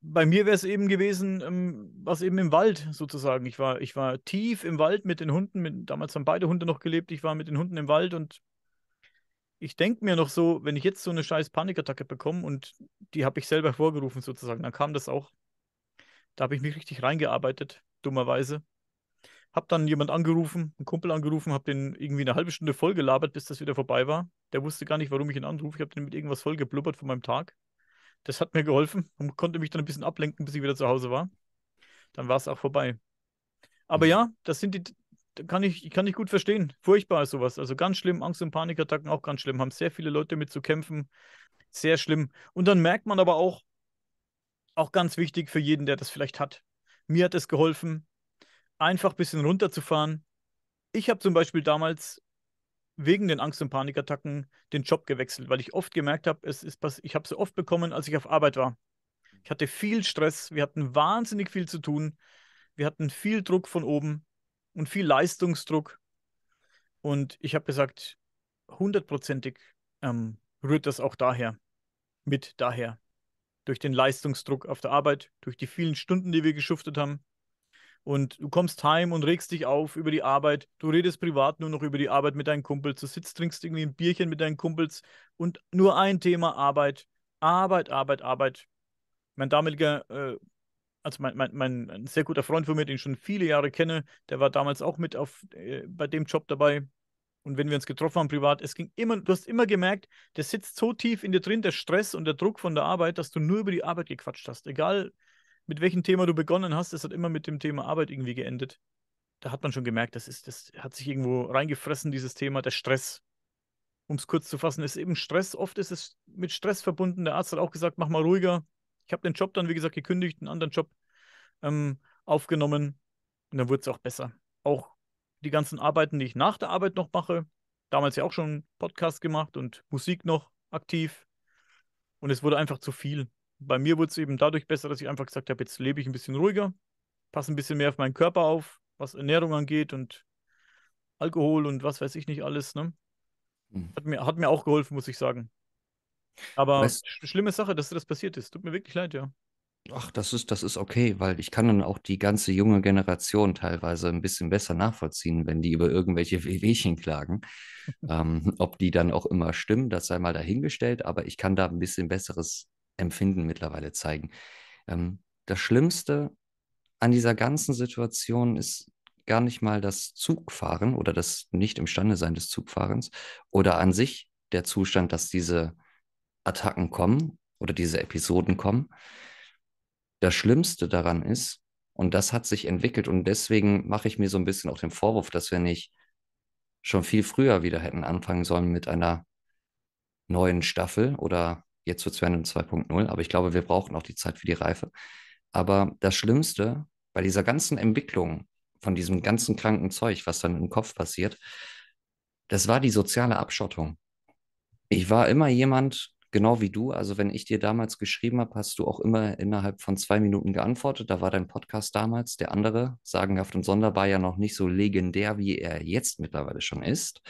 Bei mir wäre es eben gewesen, ähm, was eben im Wald sozusagen. Ich war, ich war tief im Wald mit den Hunden. Mit, damals haben beide Hunde noch gelebt. Ich war mit den Hunden im Wald und ich denke mir noch so, wenn ich jetzt so eine scheiß Panikattacke bekomme und die habe ich selber hervorgerufen sozusagen, dann kam das auch. Da habe ich mich richtig reingearbeitet, dummerweise. Hab dann jemand angerufen, einen Kumpel angerufen, hab den irgendwie eine halbe Stunde vollgelabert, bis das wieder vorbei war. Der wusste gar nicht, warum ich ihn anrufe. Ich habe den mit irgendwas vollgeblubbert von meinem Tag. Das hat mir geholfen und konnte mich dann ein bisschen ablenken, bis ich wieder zu Hause war. Dann war es auch vorbei. Aber mhm. ja, das sind die kann ich, kann ich gut verstehen. Furchtbar ist sowas. Also ganz schlimm, Angst- und Panikattacken auch ganz schlimm. Haben sehr viele Leute mit zu kämpfen. Sehr schlimm. Und dann merkt man aber auch, auch ganz wichtig für jeden, der das vielleicht hat. Mir hat es geholfen, einfach ein bisschen runterzufahren. Ich habe zum Beispiel damals wegen den Angst- und Panikattacken den Job gewechselt, weil ich oft gemerkt habe, ich habe es oft bekommen, als ich auf Arbeit war. Ich hatte viel Stress, wir hatten wahnsinnig viel zu tun, wir hatten viel Druck von oben und viel Leistungsdruck. Und ich habe gesagt, hundertprozentig ähm, rührt das auch daher, mit daher. Durch den Leistungsdruck auf der Arbeit, durch die vielen Stunden, die wir geschuftet haben. Und du kommst heim und regst dich auf über die Arbeit. Du redest privat nur noch über die Arbeit mit deinen Kumpels. Du sitzt, trinkst irgendwie ein Bierchen mit deinen Kumpels und nur ein Thema Arbeit. Arbeit, Arbeit, Arbeit. Mein damaliger äh, also mein, mein, mein sehr guter Freund von mir, den ich schon viele Jahre kenne, der war damals auch mit auf, äh, bei dem Job dabei. Und wenn wir uns getroffen haben privat, es ging immer, du hast immer gemerkt, der sitzt so tief in dir drin, der Stress und der Druck von der Arbeit, dass du nur über die Arbeit gequatscht hast. Egal mit welchem Thema du begonnen hast, es hat immer mit dem Thema Arbeit irgendwie geendet. Da hat man schon gemerkt, das, ist, das hat sich irgendwo reingefressen, dieses Thema, der Stress. Um es kurz zu fassen, ist eben Stress. Oft ist es mit Stress verbunden. Der Arzt hat auch gesagt, mach mal ruhiger, ich habe den Job dann, wie gesagt, gekündigt, einen anderen Job ähm, aufgenommen und dann wurde es auch besser. Auch die ganzen Arbeiten, die ich nach der Arbeit noch mache, damals ja auch schon Podcast gemacht und Musik noch aktiv und es wurde einfach zu viel. Bei mir wurde es eben dadurch besser, dass ich einfach gesagt habe, jetzt lebe ich ein bisschen ruhiger, passe ein bisschen mehr auf meinen Körper auf, was Ernährung angeht und Alkohol und was weiß ich nicht alles. Ne? Hm. Hat, mir, hat mir auch geholfen, muss ich sagen. Aber weißt, schlimme Sache, dass dir das passiert ist. Tut mir wirklich leid, ja. Ach,
das ist, das ist okay, weil ich kann dann auch die ganze junge Generation teilweise ein bisschen besser nachvollziehen, wenn die über irgendwelche Wehwehchen klagen. [laughs] ähm, ob die dann auch immer stimmen, das sei mal dahingestellt, aber ich kann da ein bisschen besseres Empfinden mittlerweile zeigen. Ähm, das Schlimmste an dieser ganzen Situation ist gar nicht mal das Zugfahren oder das Nicht imstande sein des Zugfahrens oder an sich der Zustand, dass diese Attacken kommen oder diese Episoden kommen. Das Schlimmste daran ist, und das hat sich entwickelt und deswegen mache ich mir so ein bisschen auch den Vorwurf, dass wir nicht schon viel früher wieder hätten anfangen sollen mit einer neuen Staffel oder jetzt zu es 2.0, aber ich glaube, wir brauchen auch die Zeit für die Reife. Aber das Schlimmste bei dieser ganzen Entwicklung von diesem ganzen kranken Zeug, was dann im Kopf passiert, das war die soziale Abschottung. Ich war immer jemand, genau wie du. Also wenn ich dir damals geschrieben habe, hast du auch immer innerhalb von zwei Minuten geantwortet. Da war dein Podcast damals, der andere, sagenhaft und sonderbar, ja noch nicht so legendär, wie er jetzt mittlerweile schon ist.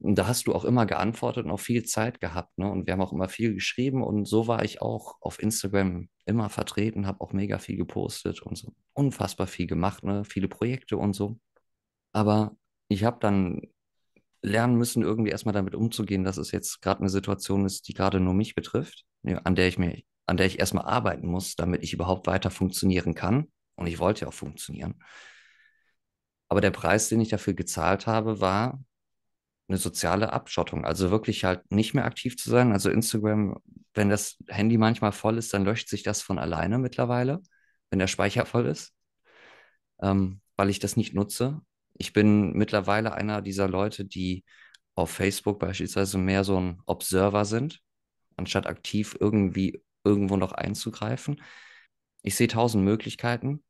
Und da hast du auch immer geantwortet und auch viel Zeit gehabt. Ne? Und wir haben auch immer viel geschrieben. Und so war ich auch auf Instagram immer vertreten, habe auch mega viel gepostet und so unfassbar viel gemacht, ne? viele Projekte und so. Aber ich habe dann lernen müssen, irgendwie erstmal damit umzugehen, dass es jetzt gerade eine Situation ist, die gerade nur mich betrifft, an der ich mir, an der ich erstmal arbeiten muss, damit ich überhaupt weiter funktionieren kann. Und ich wollte ja auch funktionieren. Aber der Preis, den ich dafür gezahlt habe, war eine soziale Abschottung. Also wirklich halt nicht mehr aktiv zu sein. Also Instagram, wenn das Handy manchmal voll ist, dann löscht sich das von alleine mittlerweile, wenn der Speicher voll ist, ähm, weil ich das nicht nutze ich bin mittlerweile einer dieser Leute, die auf Facebook beispielsweise mehr so ein Observer sind, anstatt aktiv irgendwie irgendwo noch einzugreifen. Ich sehe tausend Möglichkeiten,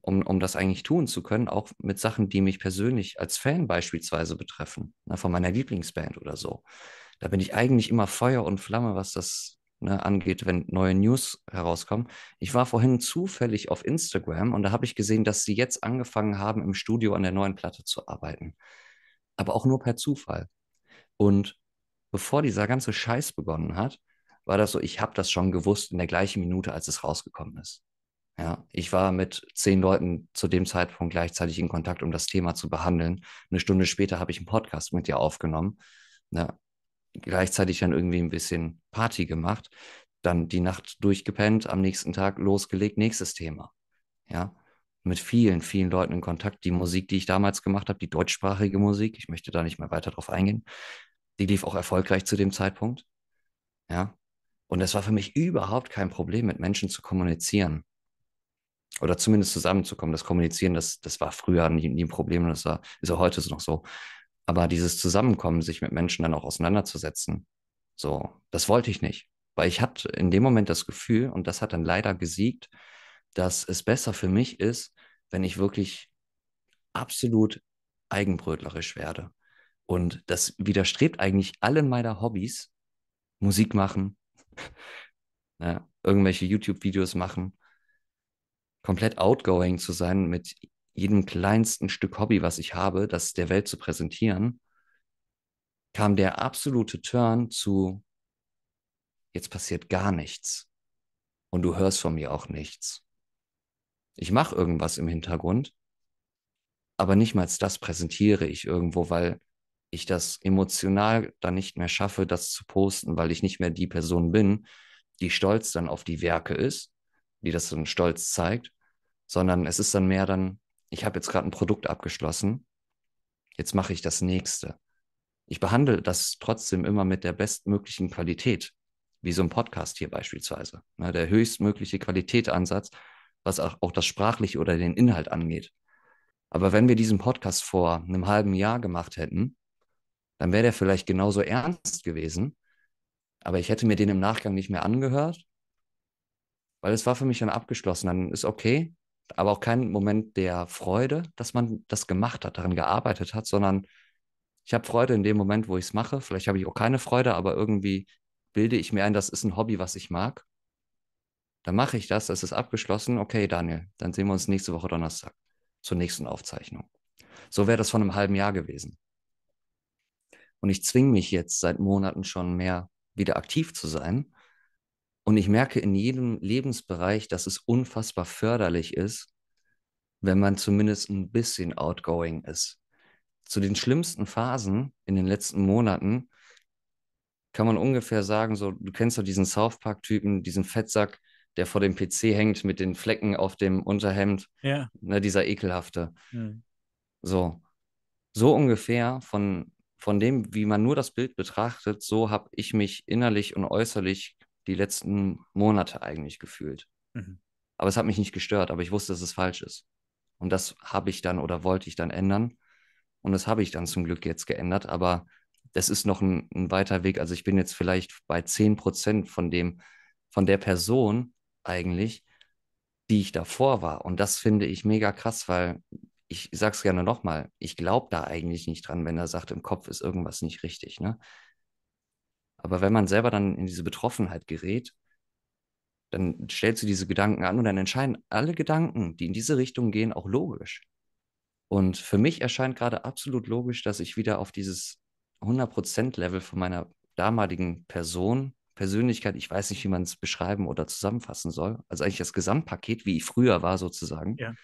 um, um das eigentlich tun zu können, auch mit Sachen, die mich persönlich als Fan beispielsweise betreffen, na, ne, von meiner Lieblingsband oder so. Da bin ich eigentlich immer Feuer und Flamme, was das ne, angeht, wenn neue News herauskommen. Ich war vorhin zufällig auf Instagram und da habe ich gesehen, dass sie jetzt angefangen haben, im Studio an der neuen Platte zu arbeiten. Aber auch nur per Zufall. Und bevor dieser ganze Scheiß begonnen hat, war das so, ich habe das schon gewusst in der gleichen Minute, als es rausgekommen ist. Ja, ich war mit zehn Leuten zu dem Zeitpunkt gleichzeitig in Kontakt, um das Thema zu behandeln. Eine Stunde später habe ich einen Podcast mit dir aufgenommen. Ja, ne? gleichzeitig dann irgendwie ein bisschen Party gemacht, dann die Nacht durchgepennt, am nächsten Tag losgelegt, nächstes Thema. Ja, mit vielen, vielen Leuten in Kontakt. Die Musik, die ich damals gemacht habe, die deutschsprachige Musik, ich möchte da nicht mehr weiter drauf eingehen, die lief auch erfolgreich zu dem Zeitpunkt. Ja, und es war für mich überhaupt kein Problem, mit Menschen zu kommunizieren. Oder zumindest zusammenzukommen. Das Kommunizieren, das, das war früher nie, nie ein Problem und das war, ist auch heute noch so. Aber dieses Zusammenkommen, sich mit Menschen dann auch auseinanderzusetzen, so, das wollte ich nicht. Weil ich hatte in dem Moment das Gefühl, und das hat dann leider gesiegt, dass es besser für mich ist, wenn ich wirklich absolut eigenbrötlerisch werde. Und das widerstrebt eigentlich allen meiner Hobbys. Musik machen, ja, [laughs] ne, irgendwelche YouTube-Videos machen, komplett outgoing zu sein mit jedem kleinsten Stück Hobby, was ich habe, das der Welt zu präsentieren, kam der absolute Turn zu, jetzt passiert gar nichts und du hörst von mir auch nichts. Ich mache irgendwas im Hintergrund, aber nicht mal das präsentiere ich irgendwo, weil ich das emotional dann nicht mehr schaffe, das zu posten, weil ich nicht mehr die Person bin, die stolz dann auf die Werke ist, die das dann stolz zeigt, sondern es ist dann mehr dann ich habe jetzt gerade ein Produkt abgeschlossen, jetzt mache ich das nächste. Ich behandle das trotzdem immer mit der bestmöglichen Qualität, wie so ein Podcast hier beispielsweise. Ne, der höchstmögliche Qualitätansatz, was auch, auch das Sprachliche oder den Inhalt angeht. Aber wenn wir diesen Podcast vor einem halben Jahr gemacht hätten, dann wäre der vielleicht genauso ernst gewesen. Aber ich hätte mir den im Nachgang nicht mehr angehört, weil es war für mich dann abgeschlossen. Dann ist okay, aber auch kein Moment der Freude, dass man das gemacht hat, daran gearbeitet hat, sondern ich habe Freude in dem Moment, wo ich es mache. Vielleicht habe ich auch keine Freude, aber irgendwie bilde ich mir ein, das ist ein Hobby, was ich mag. Dann mache ich das, das ist abgeschlossen. Okay, Daniel, dann sehen wir uns nächste Woche Donnerstag zur nächsten Aufzeichnung. So wäre das von einem halben Jahr gewesen. Und ich zwinge mich jetzt seit Monaten schon mehr wieder aktiv zu sein, und ich merke in jedem Lebensbereich, dass es unfassbar förderlich ist, wenn man zumindest ein bisschen outgoing ist. Zu den schlimmsten Phasen in den letzten Monaten kann man ungefähr sagen, so, du kennst doch diesen South Park-Typen, diesen Fettsack, der vor dem PC hängt mit den Flecken auf dem Unterhemd. Ja. Ne, dieser ekelhafte. Mhm. So. So ungefähr von, von dem, wie man nur das Bild betrachtet, so habe ich mich innerlich und äußerlich die letzten Monate eigentlich gefühlt. Mhm. Aber es hat mich nicht gestört, aber ich wusste, dass es falsch ist. Und das habe ich dann oder wollte ich dann ändern. Und das habe ich dann zum Glück jetzt geändert. Aber das ist noch ein, ein weiter Weg. Also ich bin jetzt vielleicht bei 10 Prozent von dem, von der Person eigentlich, die ich davor war. Und das finde ich mega krass, weil ich sage es gerne nochmal, ich glaube da eigentlich nicht dran, wenn er sagt, im Kopf ist irgendwas nicht richtig. Ne? Aber wenn man selber dann in diese Betroffenheit gerät, dann stellst du diese Gedanken an und dann entscheiden alle Gedanken, die in diese Richtung gehen, auch logisch. Und für mich erscheint gerade absolut logisch, dass ich wieder auf dieses 100%-Level von meiner damaligen Person, Persönlichkeit, ich weiß nicht, wie man es beschreiben oder zusammenfassen soll, also eigentlich das Gesamtpaket, wie ich früher war sozusagen, ja.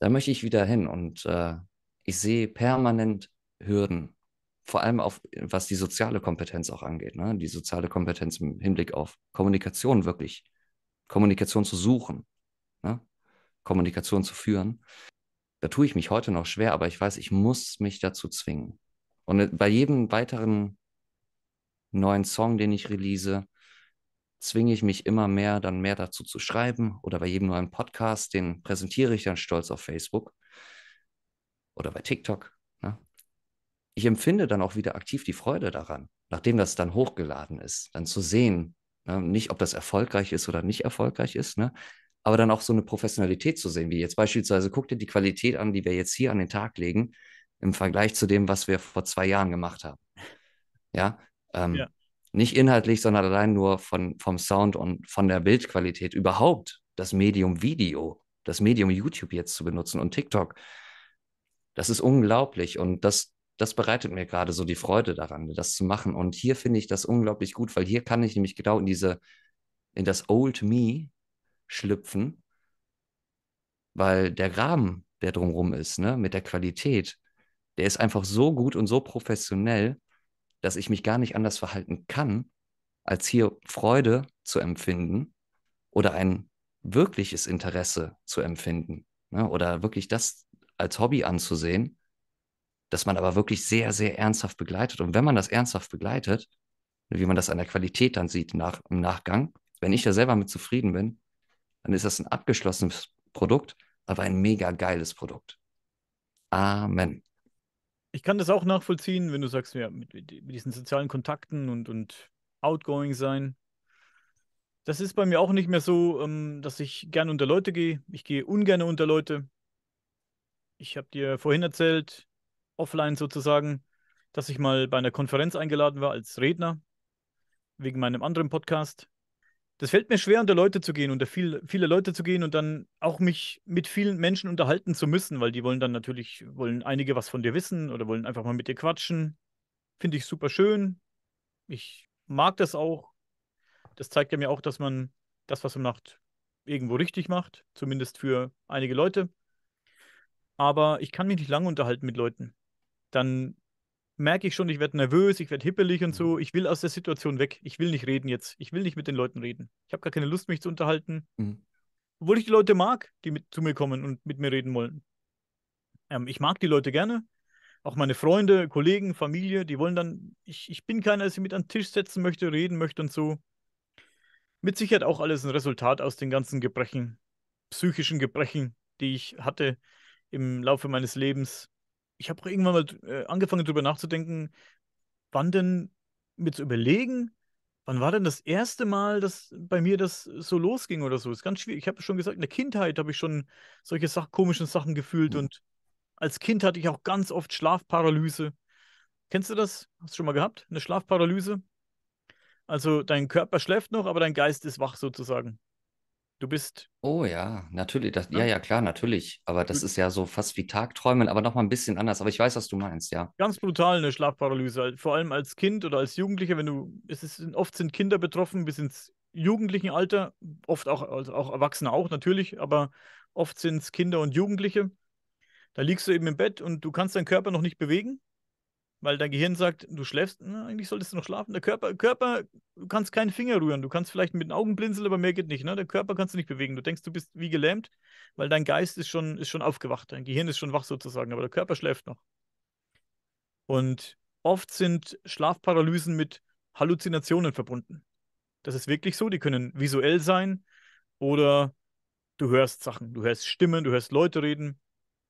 da möchte ich wieder hin und äh, ich sehe permanent Hürden vor allem auf, was die soziale Kompetenz auch angeht, ne? die soziale Kompetenz im Hinblick auf Kommunikation wirklich, Kommunikation zu suchen, ne? Kommunikation zu führen. Da tue ich mich heute noch schwer, aber ich weiß, ich muss mich dazu zwingen. Und äh, bei jedem weiteren neuen Song, den ich release, zwinge ich mich immer mehr, dann mehr dazu zu schreiben. Oder bei jedem neuen Podcast, den präsentiere ich dann stolz auf Facebook oder bei TikTok ich empfinde dann auch wieder aktiv die Freude daran, nachdem das dann hochgeladen ist, dann zu sehen, ne, nicht ob das erfolgreich ist oder nicht erfolgreich ist, ne, aber dann auch so eine Professionalität zu sehen, wie jetzt beispielsweise, guck dir die Qualität an, die wir jetzt hier an den Tag legen, im Vergleich zu dem, was wir vor zwei Jahren gemacht haben. Ja, ähm, ja. nicht inhaltlich, sondern allein nur von, vom Sound und von der Bildqualität überhaupt das Medium Video, das Medium YouTube jetzt zu benutzen und TikTok. Das ist unglaublich und das das bereitet mir gerade so die Freude daran, ne, das zu machen. Und hier finde ich das unglaublich gut, weil hier kann ich nämlich genau in diese, in das Old Me schlüpfen, weil der Rahmen, der drumherum ist, ne, mit der Qualität, der ist einfach so gut und so professionell, dass ich mich gar nicht anders verhalten kann, als hier Freude zu empfinden oder ein wirkliches Interesse zu empfinden ne, oder wirklich das als Hobby anzusehen dass man aber wirklich sehr, sehr ernsthaft begleitet. Und wenn man das ernsthaft begleitet, wie man das an der Qualität dann sieht nach, im Nachgang, wenn ich da selber mit zufrieden bin, dann ist das ein abgeschlossenes Produkt, aber ein mega geiles Produkt. Amen.
Ich kann das auch nachvollziehen, wenn du sagst, ja, mit, mit diesen sozialen Kontakten und, und outgoing sein. Das ist bei mir auch nicht mehr so, ähm, dass ich gerne unter Leute gehe. Ich gehe ungern unter Leute. Ich habe dir vorhin erzählt, offline sozusagen, dass ich mal bei einer Konferenz eingeladen war als Redner, wegen meinem anderen Podcast. Das fällt mir schwer, unter Leute zu gehen, unter viel, viele Leute zu gehen und dann auch mich mit vielen Menschen unterhalten zu müssen, weil die wollen dann natürlich, wollen einige was von dir wissen oder wollen einfach mal mit dir quatschen. Finde ich super schön. Ich mag das auch. Das zeigt ja mir auch, dass man das, was man macht, irgendwo richtig macht, zumindest für einige Leute. Aber ich kann mich nicht lange unterhalten mit Leuten dann merke ich schon, ich werde nervös, ich werde hippelig und so. Ich will aus der Situation weg. Ich will nicht reden jetzt. Ich will nicht mit den Leuten reden. Ich habe gar keine Lust, mich zu unterhalten. Mhm. Obwohl ich die Leute mag, die mit, zu mir kommen und mit mir reden wollen. Ähm, ich mag die Leute gerne. Auch meine Freunde, Kollegen, Familie, die wollen dann, ich, ich bin keiner, der sie mit an den Tisch setzen möchte, reden möchte und so. Mit Sicherheit auch alles ein Resultat aus den ganzen Gebrechen, psychischen Gebrechen, die ich hatte im Laufe meines Lebens ich habe irgendwann mal äh, angefangen darüber nachzudenken, wann denn mir zu überlegen, wann war denn das erste Mal, dass bei mir das so losging oder so. Ist ganz schwierig. Ich habe schon gesagt, in der Kindheit habe ich schon solche Sach komischen Sachen gefühlt mhm. und als Kind hatte ich auch ganz oft Schlafparalyse. Kennst du das? Hast du schon mal gehabt? Eine Schlafparalyse? Also dein Körper schläft noch, aber dein Geist ist wach sozusagen. Du bist. Oh
ja, natürlich. Das, ja, ne? ja, klar, natürlich. Aber das ist ja so fast wie Tagträumen, aber nochmal ein bisschen anders. Aber ich weiß, was du meinst, ja.
Ganz brutal eine Schlafparalyse. Vor allem als Kind oder als Jugendlicher, wenn du. Es ist, oft sind Kinder betroffen bis ins jugendlichen Alter, oft auch, also auch Erwachsene auch natürlich, aber oft sind es Kinder und Jugendliche. Da liegst du eben im Bett und du kannst deinen Körper noch nicht bewegen weil dein Gehirn sagt, du schläfst, na, eigentlich solltest du noch schlafen. Der Körper, Körper, du kannst keinen Finger rühren, du kannst vielleicht mit den Augen blinzeln, aber mehr geht nicht. Ne? Der Körper kannst du nicht bewegen. Du denkst, du bist wie gelähmt, weil dein Geist ist schon, ist schon aufgewacht, dein Gehirn ist schon wach sozusagen, aber der Körper schläft noch. Und oft sind Schlafparalysen mit Halluzinationen verbunden. Das ist wirklich so, die können visuell sein oder du hörst Sachen, du hörst Stimmen, du hörst Leute reden.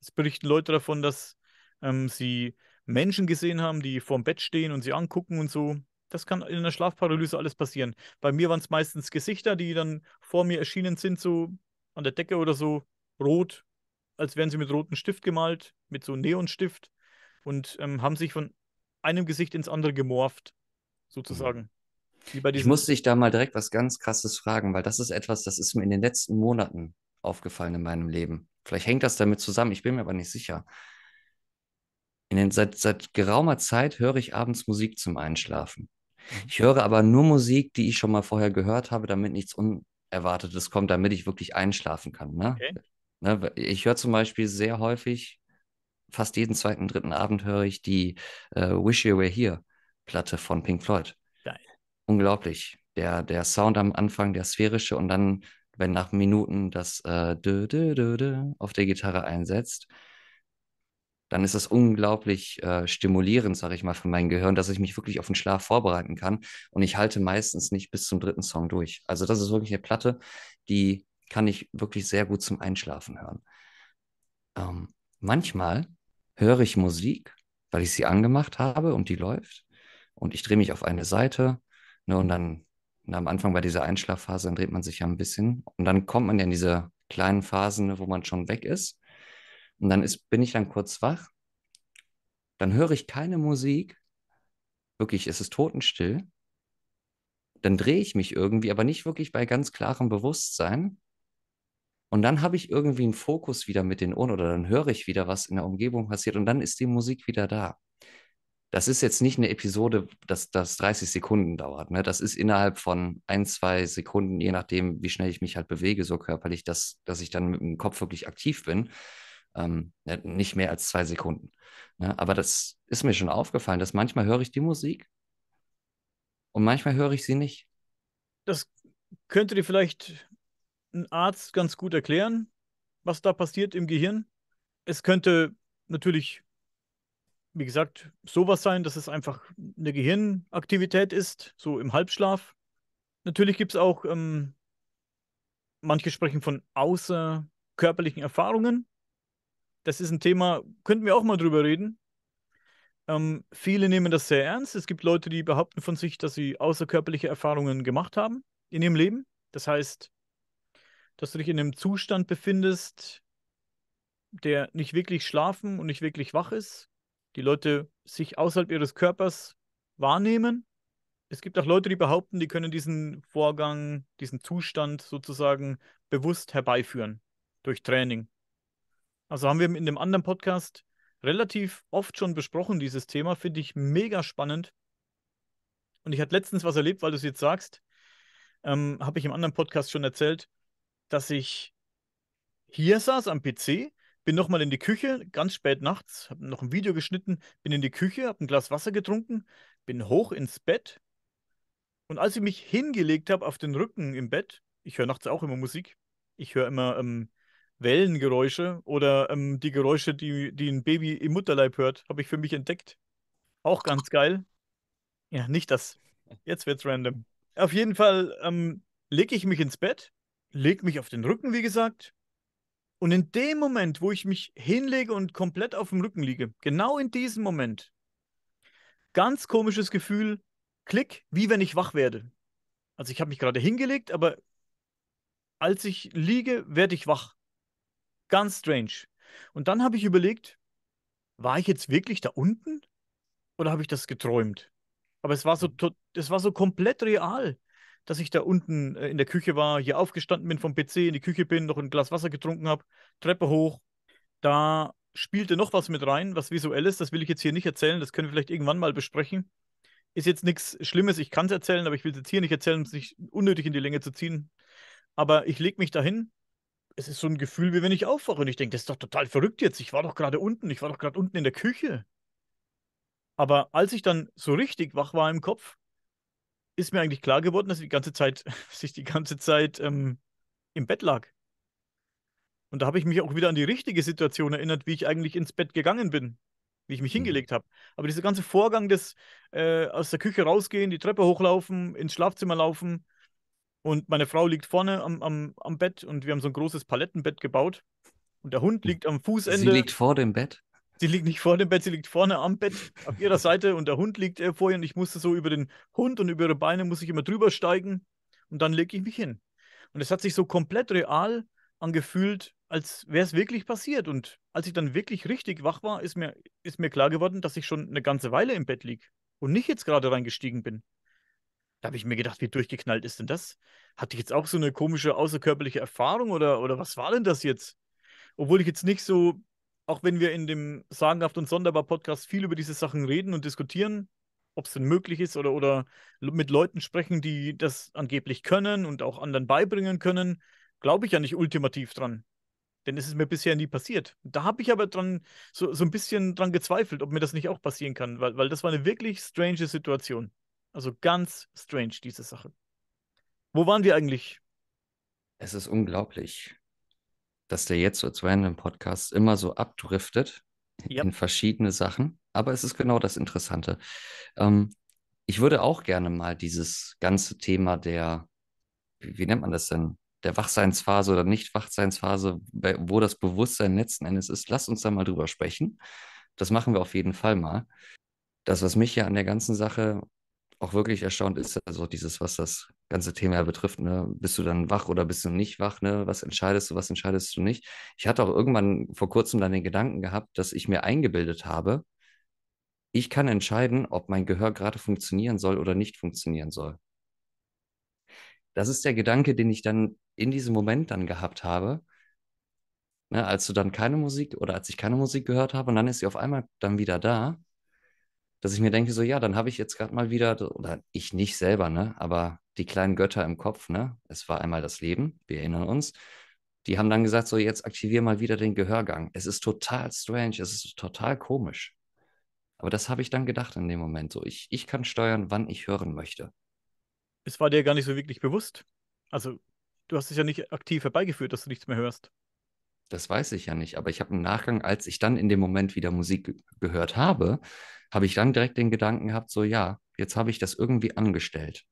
Es berichten Leute davon, dass ähm, sie Menschen gesehen haben, die vorm Bett stehen und sie angucken und so. Das kann in einer Schlafparalyse alles passieren. Bei mir waren es meistens Gesichter, die dann vor mir erschienen sind, so an der Decke oder so, rot, als wären sie mit rotem Stift gemalt, mit so einem Neonstift und ähm, haben sich von einem Gesicht ins andere gemorft, sozusagen. Mhm. ich musste dich da
mal direkt was ganz Krasses fragen, weil das ist etwas, das ist mir in den letzten Monaten aufgefallen in meinem Leben. Vielleicht hängt das damit zusammen, ich bin mir aber nicht sicher den, seit, seit geraumer Zeit höre ich abends Musik zum Einschlafen. Mhm. Ich höre aber nur Musik, die ich schon mal vorher gehört habe, damit nichts Unerwartetes kommt, damit ich wirklich einschlafen kann. Ne? Okay. Ne, ich höre zum Beispiel sehr häufig, fast jeden zweiten, dritten Abend höre ich die äh, Wish You Were Here Platte von Pink Floyd. Geil. Unglaublich. Der, der Sound am Anfang, der sphärische und dann, wenn nach Minuten das äh, dö, dö, dö, auf der Gitarre einsetzt, dann ist das unglaublich äh, stimulierend, sage ich mal, für mein Gehirn, dass ich mich wirklich auf den Schlaf vorbereiten kann. Und ich halte meistens nicht bis zum dritten Song durch. Also das ist wirklich eine Platte, die kann ich wirklich sehr gut zum Einschlafen hören. Ähm, manchmal höre ich Musik, weil ich sie angemacht habe und die läuft. Und ich drehe mich auf eine Seite ne, und dann und am Anfang bei dieser Einschlafphase, dann dreht man sich ja ein bisschen und dann kommt man ja in diese kleinen Phasen, ne, wo man schon weg ist. Und dann ist, bin ich dann kurz wach, dann höre ich keine Musik, wirklich, es ist totenstill. Dann drehe ich mich irgendwie, aber nicht wirklich bei ganz klarem Bewusstsein. Und dann habe ich irgendwie einen Fokus wieder mit den Ohren oder dann höre ich wieder, was in der Umgebung passiert und dann ist die Musik wieder da. Das ist jetzt nicht eine Episode, dass das 30 Sekunden dauert. Ne? Das ist innerhalb von ein, zwei Sekunden, je nachdem, wie schnell ich mich halt bewege, so körperlich, dass, dass ich dann mit dem Kopf wirklich aktiv bin ähm, nicht mehr als zwei Sekunden. Ja, ne? aber das ist mir schon aufgefallen, dass manchmal höre ich die Musik und manchmal höre ich sie nicht.
Das könnte dir vielleicht ein Arzt ganz gut erklären, was da passiert im Gehirn. Es könnte natürlich, wie gesagt, sowas sein, dass es einfach eine Gehirnaktivität ist, so im Halbschlaf. Natürlich gibt es auch, ähm, manche sprechen von außerkörperlichen Erfahrungen das ist ein Thema, könnten wir auch mal drüber reden. Ähm, viele nehmen das sehr ernst. Es gibt Leute, die behaupten von sich, dass sie außerkörperliche Erfahrungen gemacht haben in ihrem Leben. Das heißt, dass du dich in einem Zustand befindest, der nicht wirklich schlafen und nicht wirklich wach ist. Die Leute sich außerhalb ihres Körpers wahrnehmen. Es gibt auch Leute, die behaupten, die können diesen Vorgang, diesen Zustand sozusagen bewusst herbeiführen durch Training. Also haben wir in dem anderen Podcast relativ oft schon besprochen, dieses Thema. Finde ich mega spannend. Und ich hatte letztens was erlebt, weil du es jetzt sagst. Ähm, Habe ich im anderen Podcast schon erzählt, dass ich hier saß am PC, bin nochmal in die Küche, ganz spät nachts, habe noch ein Video geschnitten, bin in die Küche, habe ein Glas Wasser getrunken, bin hoch ins Bett. Und als ich mich hingelegt habe auf den Rücken im Bett, ich höre nachts auch immer Musik, ich höre immer ähm, Wellengeräusche oder ähm, die Geräusche, die, die ein Baby im Mutterleib hört, habe ich für mich entdeckt. Auch ganz geil. Ja, nicht das. Jetzt wird's random. Auf jeden Fall ähm, lege ich mich ins Bett, lege mich auf den Rücken, wie gesagt. Und in dem Moment, wo ich mich hinlege und komplett auf dem Rücken liege, genau in diesem Moment, ganz komisches Gefühl, Klick, wie wenn ich wach werde. Also ich habe mich gerade hingelegt, aber als ich liege, werde ich wach. Ganz strange. Und dann habe ich überlegt, war ich jetzt wirklich da unten oder habe ich das geträumt? Aber es war so, mhm. es war so komplett real, dass ich da unten äh, in der Küche war, hier aufgestanden bin vom PC, in die Küche bin, noch ein Glas Wasser getrunken habe, Treppe hoch. Da spielte noch was mit rein, was visuelles, das will ich jetzt hier nicht erzählen, das können wir vielleicht irgendwann mal besprechen. Ist jetzt nichts Schlimmes, ich kann es erzählen, aber ich will es jetzt hier nicht erzählen, um es nicht unnötig in die Länge zu ziehen. Aber ich lege mich dahin, es ist so ein Gefühl, wie wenn ich aufwache und ich denke, das ist doch total verrückt jetzt. Ich war doch gerade unten, ich war doch gerade unten in der Küche. Aber als ich dann so richtig wach war im Kopf, ist mir eigentlich klar geworden, dass ich die ganze Zeit, dass [laughs] die ganze Zeit ähm, im Bett lag. Und da habe ich mich auch wieder an die richtige Situation erinnert, wie ich eigentlich ins Bett gegangen bin, wie ich mich mhm. hingelegt habe. Aber dieser ganze Vorgang des äh, aus der Küche rausgehen, die Treppe hochlaufen, ins Schlafzimmer laufen, und meine Frau liegt vorne am, am, am Bett und wir haben so ein großes Palettenbett gebaut. Und der Hund liegt am Fußende. Sie liegt vor dem Bett. Sie liegt nicht vor dem Bett, sie liegt vorne am Bett auf ihrer Seite und der Hund liegt äh, vor ihr und ich musste so über den Hund und über ihre Beine muss ich immer drüber steigen und dann lege ich mich hin. Und es hat sich so komplett real angefühlt, als wäre es wirklich passiert. Und als ich dann wirklich richtig wach war, ist mir, ist mir klar geworden, dass ich schon eine ganze Weile im Bett liege und nicht jetzt gerade reingestiegen bin. Da habe ich mir gedacht, wie durchgeknallt ist denn das? Hatte ich jetzt auch so eine komische außerkörperliche Erfahrung oder, oder was war denn das jetzt? Obwohl ich jetzt nicht so, auch wenn wir in dem Sagenhaft und Sonderbar-Podcast viel über diese Sachen reden und diskutieren, ob es denn möglich ist oder, oder mit Leuten sprechen, die das angeblich können und auch anderen beibringen können, glaube ich ja nicht ultimativ dran. Denn es ist mir bisher nie passiert. Da habe ich aber dran, so, so ein bisschen dran gezweifelt, ob mir das nicht auch passieren kann, weil, weil das war eine wirklich strange Situation. Also ganz strange, diese Sache. Wo waren wir eigentlich?
Es ist unglaublich, dass der jetzt so zu Random Podcast immer so abdriftet yep. in verschiedene Sachen. Aber es ist genau das Interessante. Ähm, ich würde auch gerne mal dieses ganze Thema der, wie, nennt man das denn? Der Wachseinsphase oder Nicht-Wachseinsphase, wo das Bewusstsein letzten Endes ist. lass uns da mal drüber sprechen. Das machen wir auf jeden Fall mal. Das, was mich ja an der ganzen Sache auch wirklich erstaunt ist, also dieses, was das ganze Thema betrifft, ne? bist du dann wach oder bist du nicht wach, ne? was entscheidest du, was entscheidest du nicht. Ich hatte auch irgendwann vor kurzem dann den Gedanken gehabt, dass ich mir eingebildet habe, ich kann entscheiden, ob mein Gehör gerade funktionieren soll oder nicht funktionieren soll. Das ist der Gedanke, den ich dann in diesem Moment dann gehabt habe, ne? als du dann keine Musik oder als ich keine Musik gehört habe und dann ist sie auf einmal dann wieder da dass ich mir denke, so ja, dann habe ich jetzt gerade mal wieder, oder ich nicht selber, ne, aber die kleinen Götter im Kopf, ne, es war einmal das Leben, wir erinnern uns, die haben dann gesagt, so jetzt aktivier mal wieder den Gehörgang. Es ist total strange, es ist total komisch. Aber das habe ich dann gedacht in dem Moment, so ich, ich kann steuern, wann ich hören möchte.
Es war dir gar nicht so wirklich bewusst. Also du hast es ja nicht aktiv herbeigeführt, dass du nichts mehr hörst.
Das weiß ich ja nicht, aber ich habe im Nachgang, als ich dann in dem Moment wieder Musik gehört habe, habe ich dann direkt den Gedanken gehabt, so ja, jetzt habe ich das irgendwie angestellt.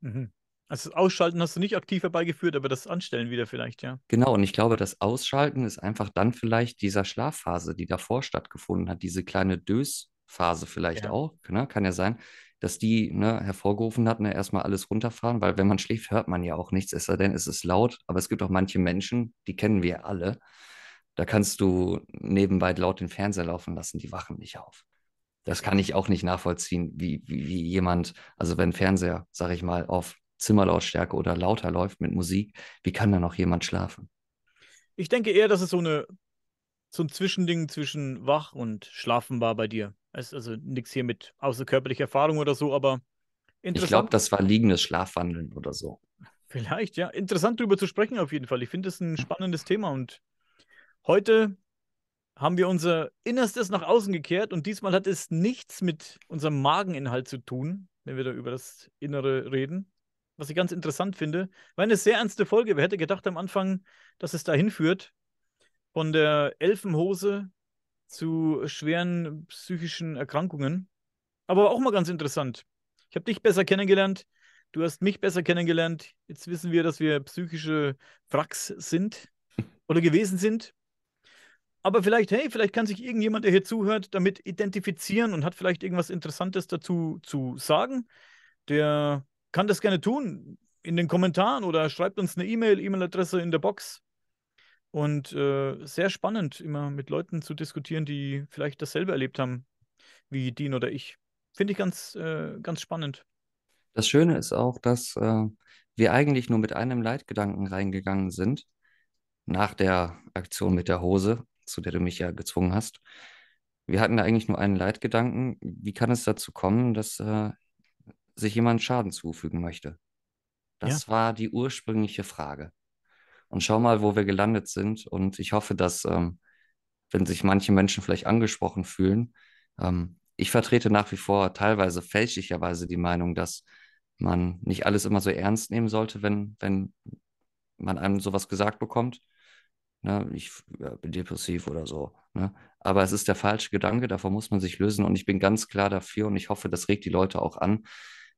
Mhm. Also das Ausschalten hast du nicht aktiv herbeigeführt, aber das Anstellen wieder vielleicht, ja.
Genau, und ich glaube, das Ausschalten ist einfach dann vielleicht dieser Schlafphase, die davor stattgefunden hat, diese kleine Dösphase vielleicht ja. auch, ne? kann ja sein dass die ne, hervorgerufen hat, ne, erstmal alles runterfahren, weil wenn man schläft, hört man ja auch nichts, es sei denn, es ist laut. Aber es gibt auch manche Menschen, die kennen wir alle. Da kannst du nebenbei laut den Fernseher laufen lassen, die wachen nicht auf. Das kann ich auch nicht nachvollziehen, wie, wie, wie jemand, also wenn Fernseher, sag ich mal, auf Zimmerlautstärke oder lauter läuft mit Musik, wie kann da noch jemand schlafen?
Ich denke eher, dass es so eine so ein Zwischending zwischen wach und schlafen war bei dir. Es ist also nichts hier mit außerkörperlicher Erfahrung oder so, aber interessant. Ich glaube,
das war liegendes Schlafwandeln oder so.
Vielleicht, ja. Interessant darüber zu sprechen auf jeden Fall. Ich finde es ein hm. spannendes Thema und heute haben wir unser Innerstes nach außen gekehrt und diesmal hat es nichts mit unserem Mageninhalt zu tun, wenn wir da über das Innere reden. Was ich ganz interessant finde. War eine sehr ernste Folge. Wer hätte gedacht am Anfang, dass es dahin führt? von der Elfenhose zu schweren psychischen Erkrankungen. Aber auch mal ganz interessant. Ich habe dich besser kennengelernt, du hast mich besser kennengelernt. Jetzt wissen wir, dass wir psychische Wracks sind [laughs] oder gewesen sind. Aber vielleicht, hey, vielleicht kann sich irgendjemand, der hier zuhört, damit identifizieren und hat vielleicht irgendwas Interessantes dazu zu sagen. Der kann das gerne tun in den Kommentaren oder schreibt uns eine E-Mail, E-Mail-Adresse in der Box. Und äh, sehr spannend, immer mit Leuten zu diskutieren, die vielleicht dasselbe erlebt haben wie Dean oder ich. Finde ich ganz, äh, ganz spannend.
Das Schöne ist auch, dass äh, wir eigentlich nur mit einem Leitgedanken reingegangen sind, nach der Aktion mit der Hose, zu der du mich ja gezwungen hast. Wir hatten da eigentlich nur einen Leitgedanken. Wie kann es dazu kommen, dass äh, sich jemand Schaden zufügen möchte? Das ja. war die ursprüngliche Frage und schau mal, wo wir gelandet sind. Und ich hoffe, dass, ähm, wenn sich manche Menschen vielleicht angesprochen fühlen, ähm, ich vertrete nach wie vor teilweise fälschlicherweise die Meinung, dass man nicht alles immer so ernst nehmen sollte, wenn, wenn man einem sowas gesagt bekommt. Ne, ich ja, bin depressiv oder so. Ne? Aber es ist der falsche Gedanke, davon muss man sich lösen. Und ich bin ganz klar dafür und ich hoffe, das regt die Leute auch an,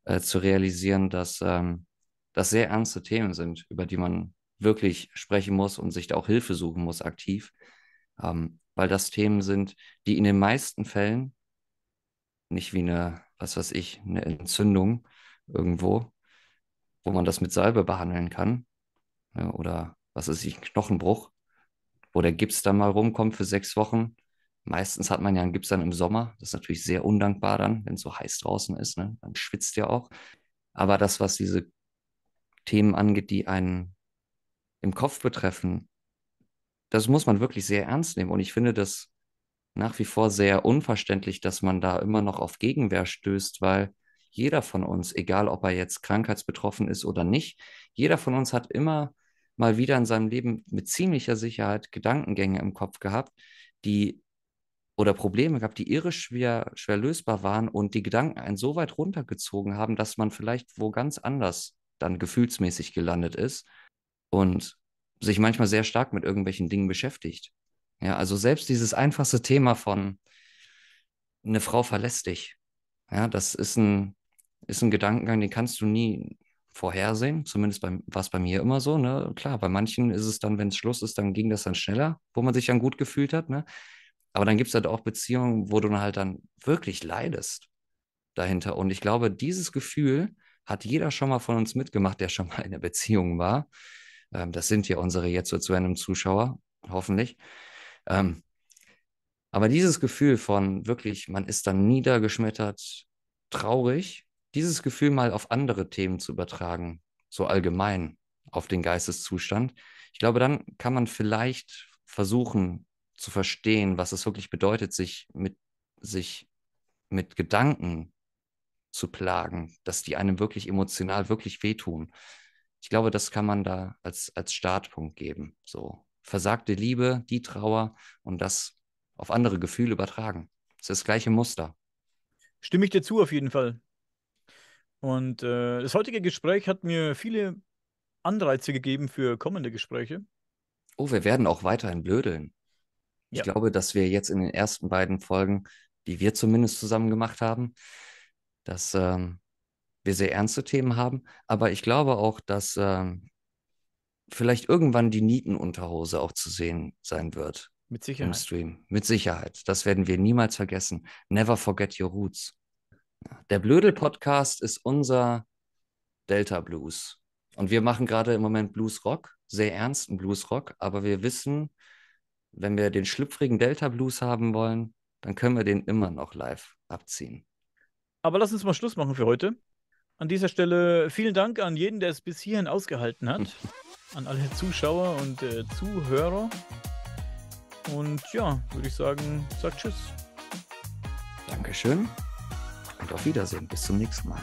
äh, zu realisieren, dass ähm, das sehr ernste Themen sind, über die man wirklich sprechen muss und sich da auch Hilfe suchen muss aktiv, ähm, weil das Themen sind, die in den meisten Fällen nicht wie eine, was weiß ich, eine Entzündung irgendwo, wo man das mit Salbe behandeln kann ja, ne, oder was ist ich, Knochenbruch, wo der Gips dann mal rumkommt für sechs Wochen. Meistens hat man ja einen Gips dann im Sommer. Das ist natürlich sehr undankbar dann, wenn es so heiß draußen ist. Ne? Dann schwitzt ja auch. Aber das, was diese Themen angeht, die einen im Kopf betreffen, das muss man wirklich sehr ernst nehmen. Und ich finde das nach wie vor sehr unverständlich, dass man da immer noch auf Gegenwehr stößt, weil jeder von uns, egal ob er jetzt krankheitsbetroffen ist oder nicht, jeder von uns hat immer mal wieder in seinem Leben mit ziemlicher Sicherheit Gedankengänge im Kopf gehabt, die oder Probleme gehabt, die irre schwer, schwer lösbar waren und die Gedanken einen so weit runtergezogen haben, dass man vielleicht wo ganz anders dann gefühlsmäßig gelandet ist und sich manchmal sehr stark mit irgendwelchen Dingen beschäftigt. Ja, also selbst dieses einfachste Thema von eine Frau verlässt dich. Ja, das ist ein, ist ein Gedankengang, den kannst du nie vorhersehen. Zumindest war es bei mir immer so. Ne? Klar, bei manchen ist es dann, wenn es Schluss ist, dann ging das dann schneller, wo man sich dann gut gefühlt hat. Ne? Aber dann gibt es halt auch Beziehungen, wo du halt dann wirklich leidest dahinter. Und ich glaube, dieses Gefühl hat jeder schon mal von uns mitgemacht, der schon mal in einer Beziehung war. Ähm, das sind ja unsere jetzt so zu einem Zuschauer, hoffentlich. Ähm, aber dieses Gefühl von wirklich, man ist dann niedergeschmettert, traurig, dieses Gefühl mal auf andere Themen zu übertragen, so allgemein auf den Geisteszustand, ich glaube, dann kann man vielleicht versuchen zu verstehen, was es wirklich bedeutet, sich mit, sich mit Gedanken zu plagen, dass die einem wirklich emotional wirklich wehtun ich glaube, das kann man da als, als Startpunkt geben. So versagte Liebe, die Trauer und das auf andere Gefühle übertragen. Das ist das gleiche Muster.
Stimme ich dir zu, auf jeden Fall. Und äh, das heutige Gespräch hat mir viele Anreize gegeben für kommende Gespräche.
Oh, wir werden auch weiterhin blödeln. Ja. Ich glaube, dass wir jetzt in den ersten beiden Folgen, die wir zumindest zusammen gemacht haben, dass ähm, wir sehr ernste Themen haben. Aber ich glaube auch, dass äh, vielleicht irgendwann die Nietenunterhose auch zu sehen sein wird. Mit Sicherheit. Im Stream. Mit Sicherheit. Das werden wir niemals vergessen. Never forget your roots. Der Blödel-Podcast ist unser Delta Blues. Und wir machen gerade im Moment Blues Rock, sehr ernsten Blues Rock, aber wir wissen, wenn wir den schlüpfrigen Delta Blues haben wollen, dann können wir den immer noch live abziehen.
Aber lass uns mal Schluss machen für heute. An dieser Stelle vielen Dank an jeden, der es bis hierhin ausgehalten hat. An alle Zuschauer und äh, Zuhörer. Und ja, würde ich sagen, sagt Tschüss.
Dankeschön und auf Wiedersehen. Bis zum nächsten Mal.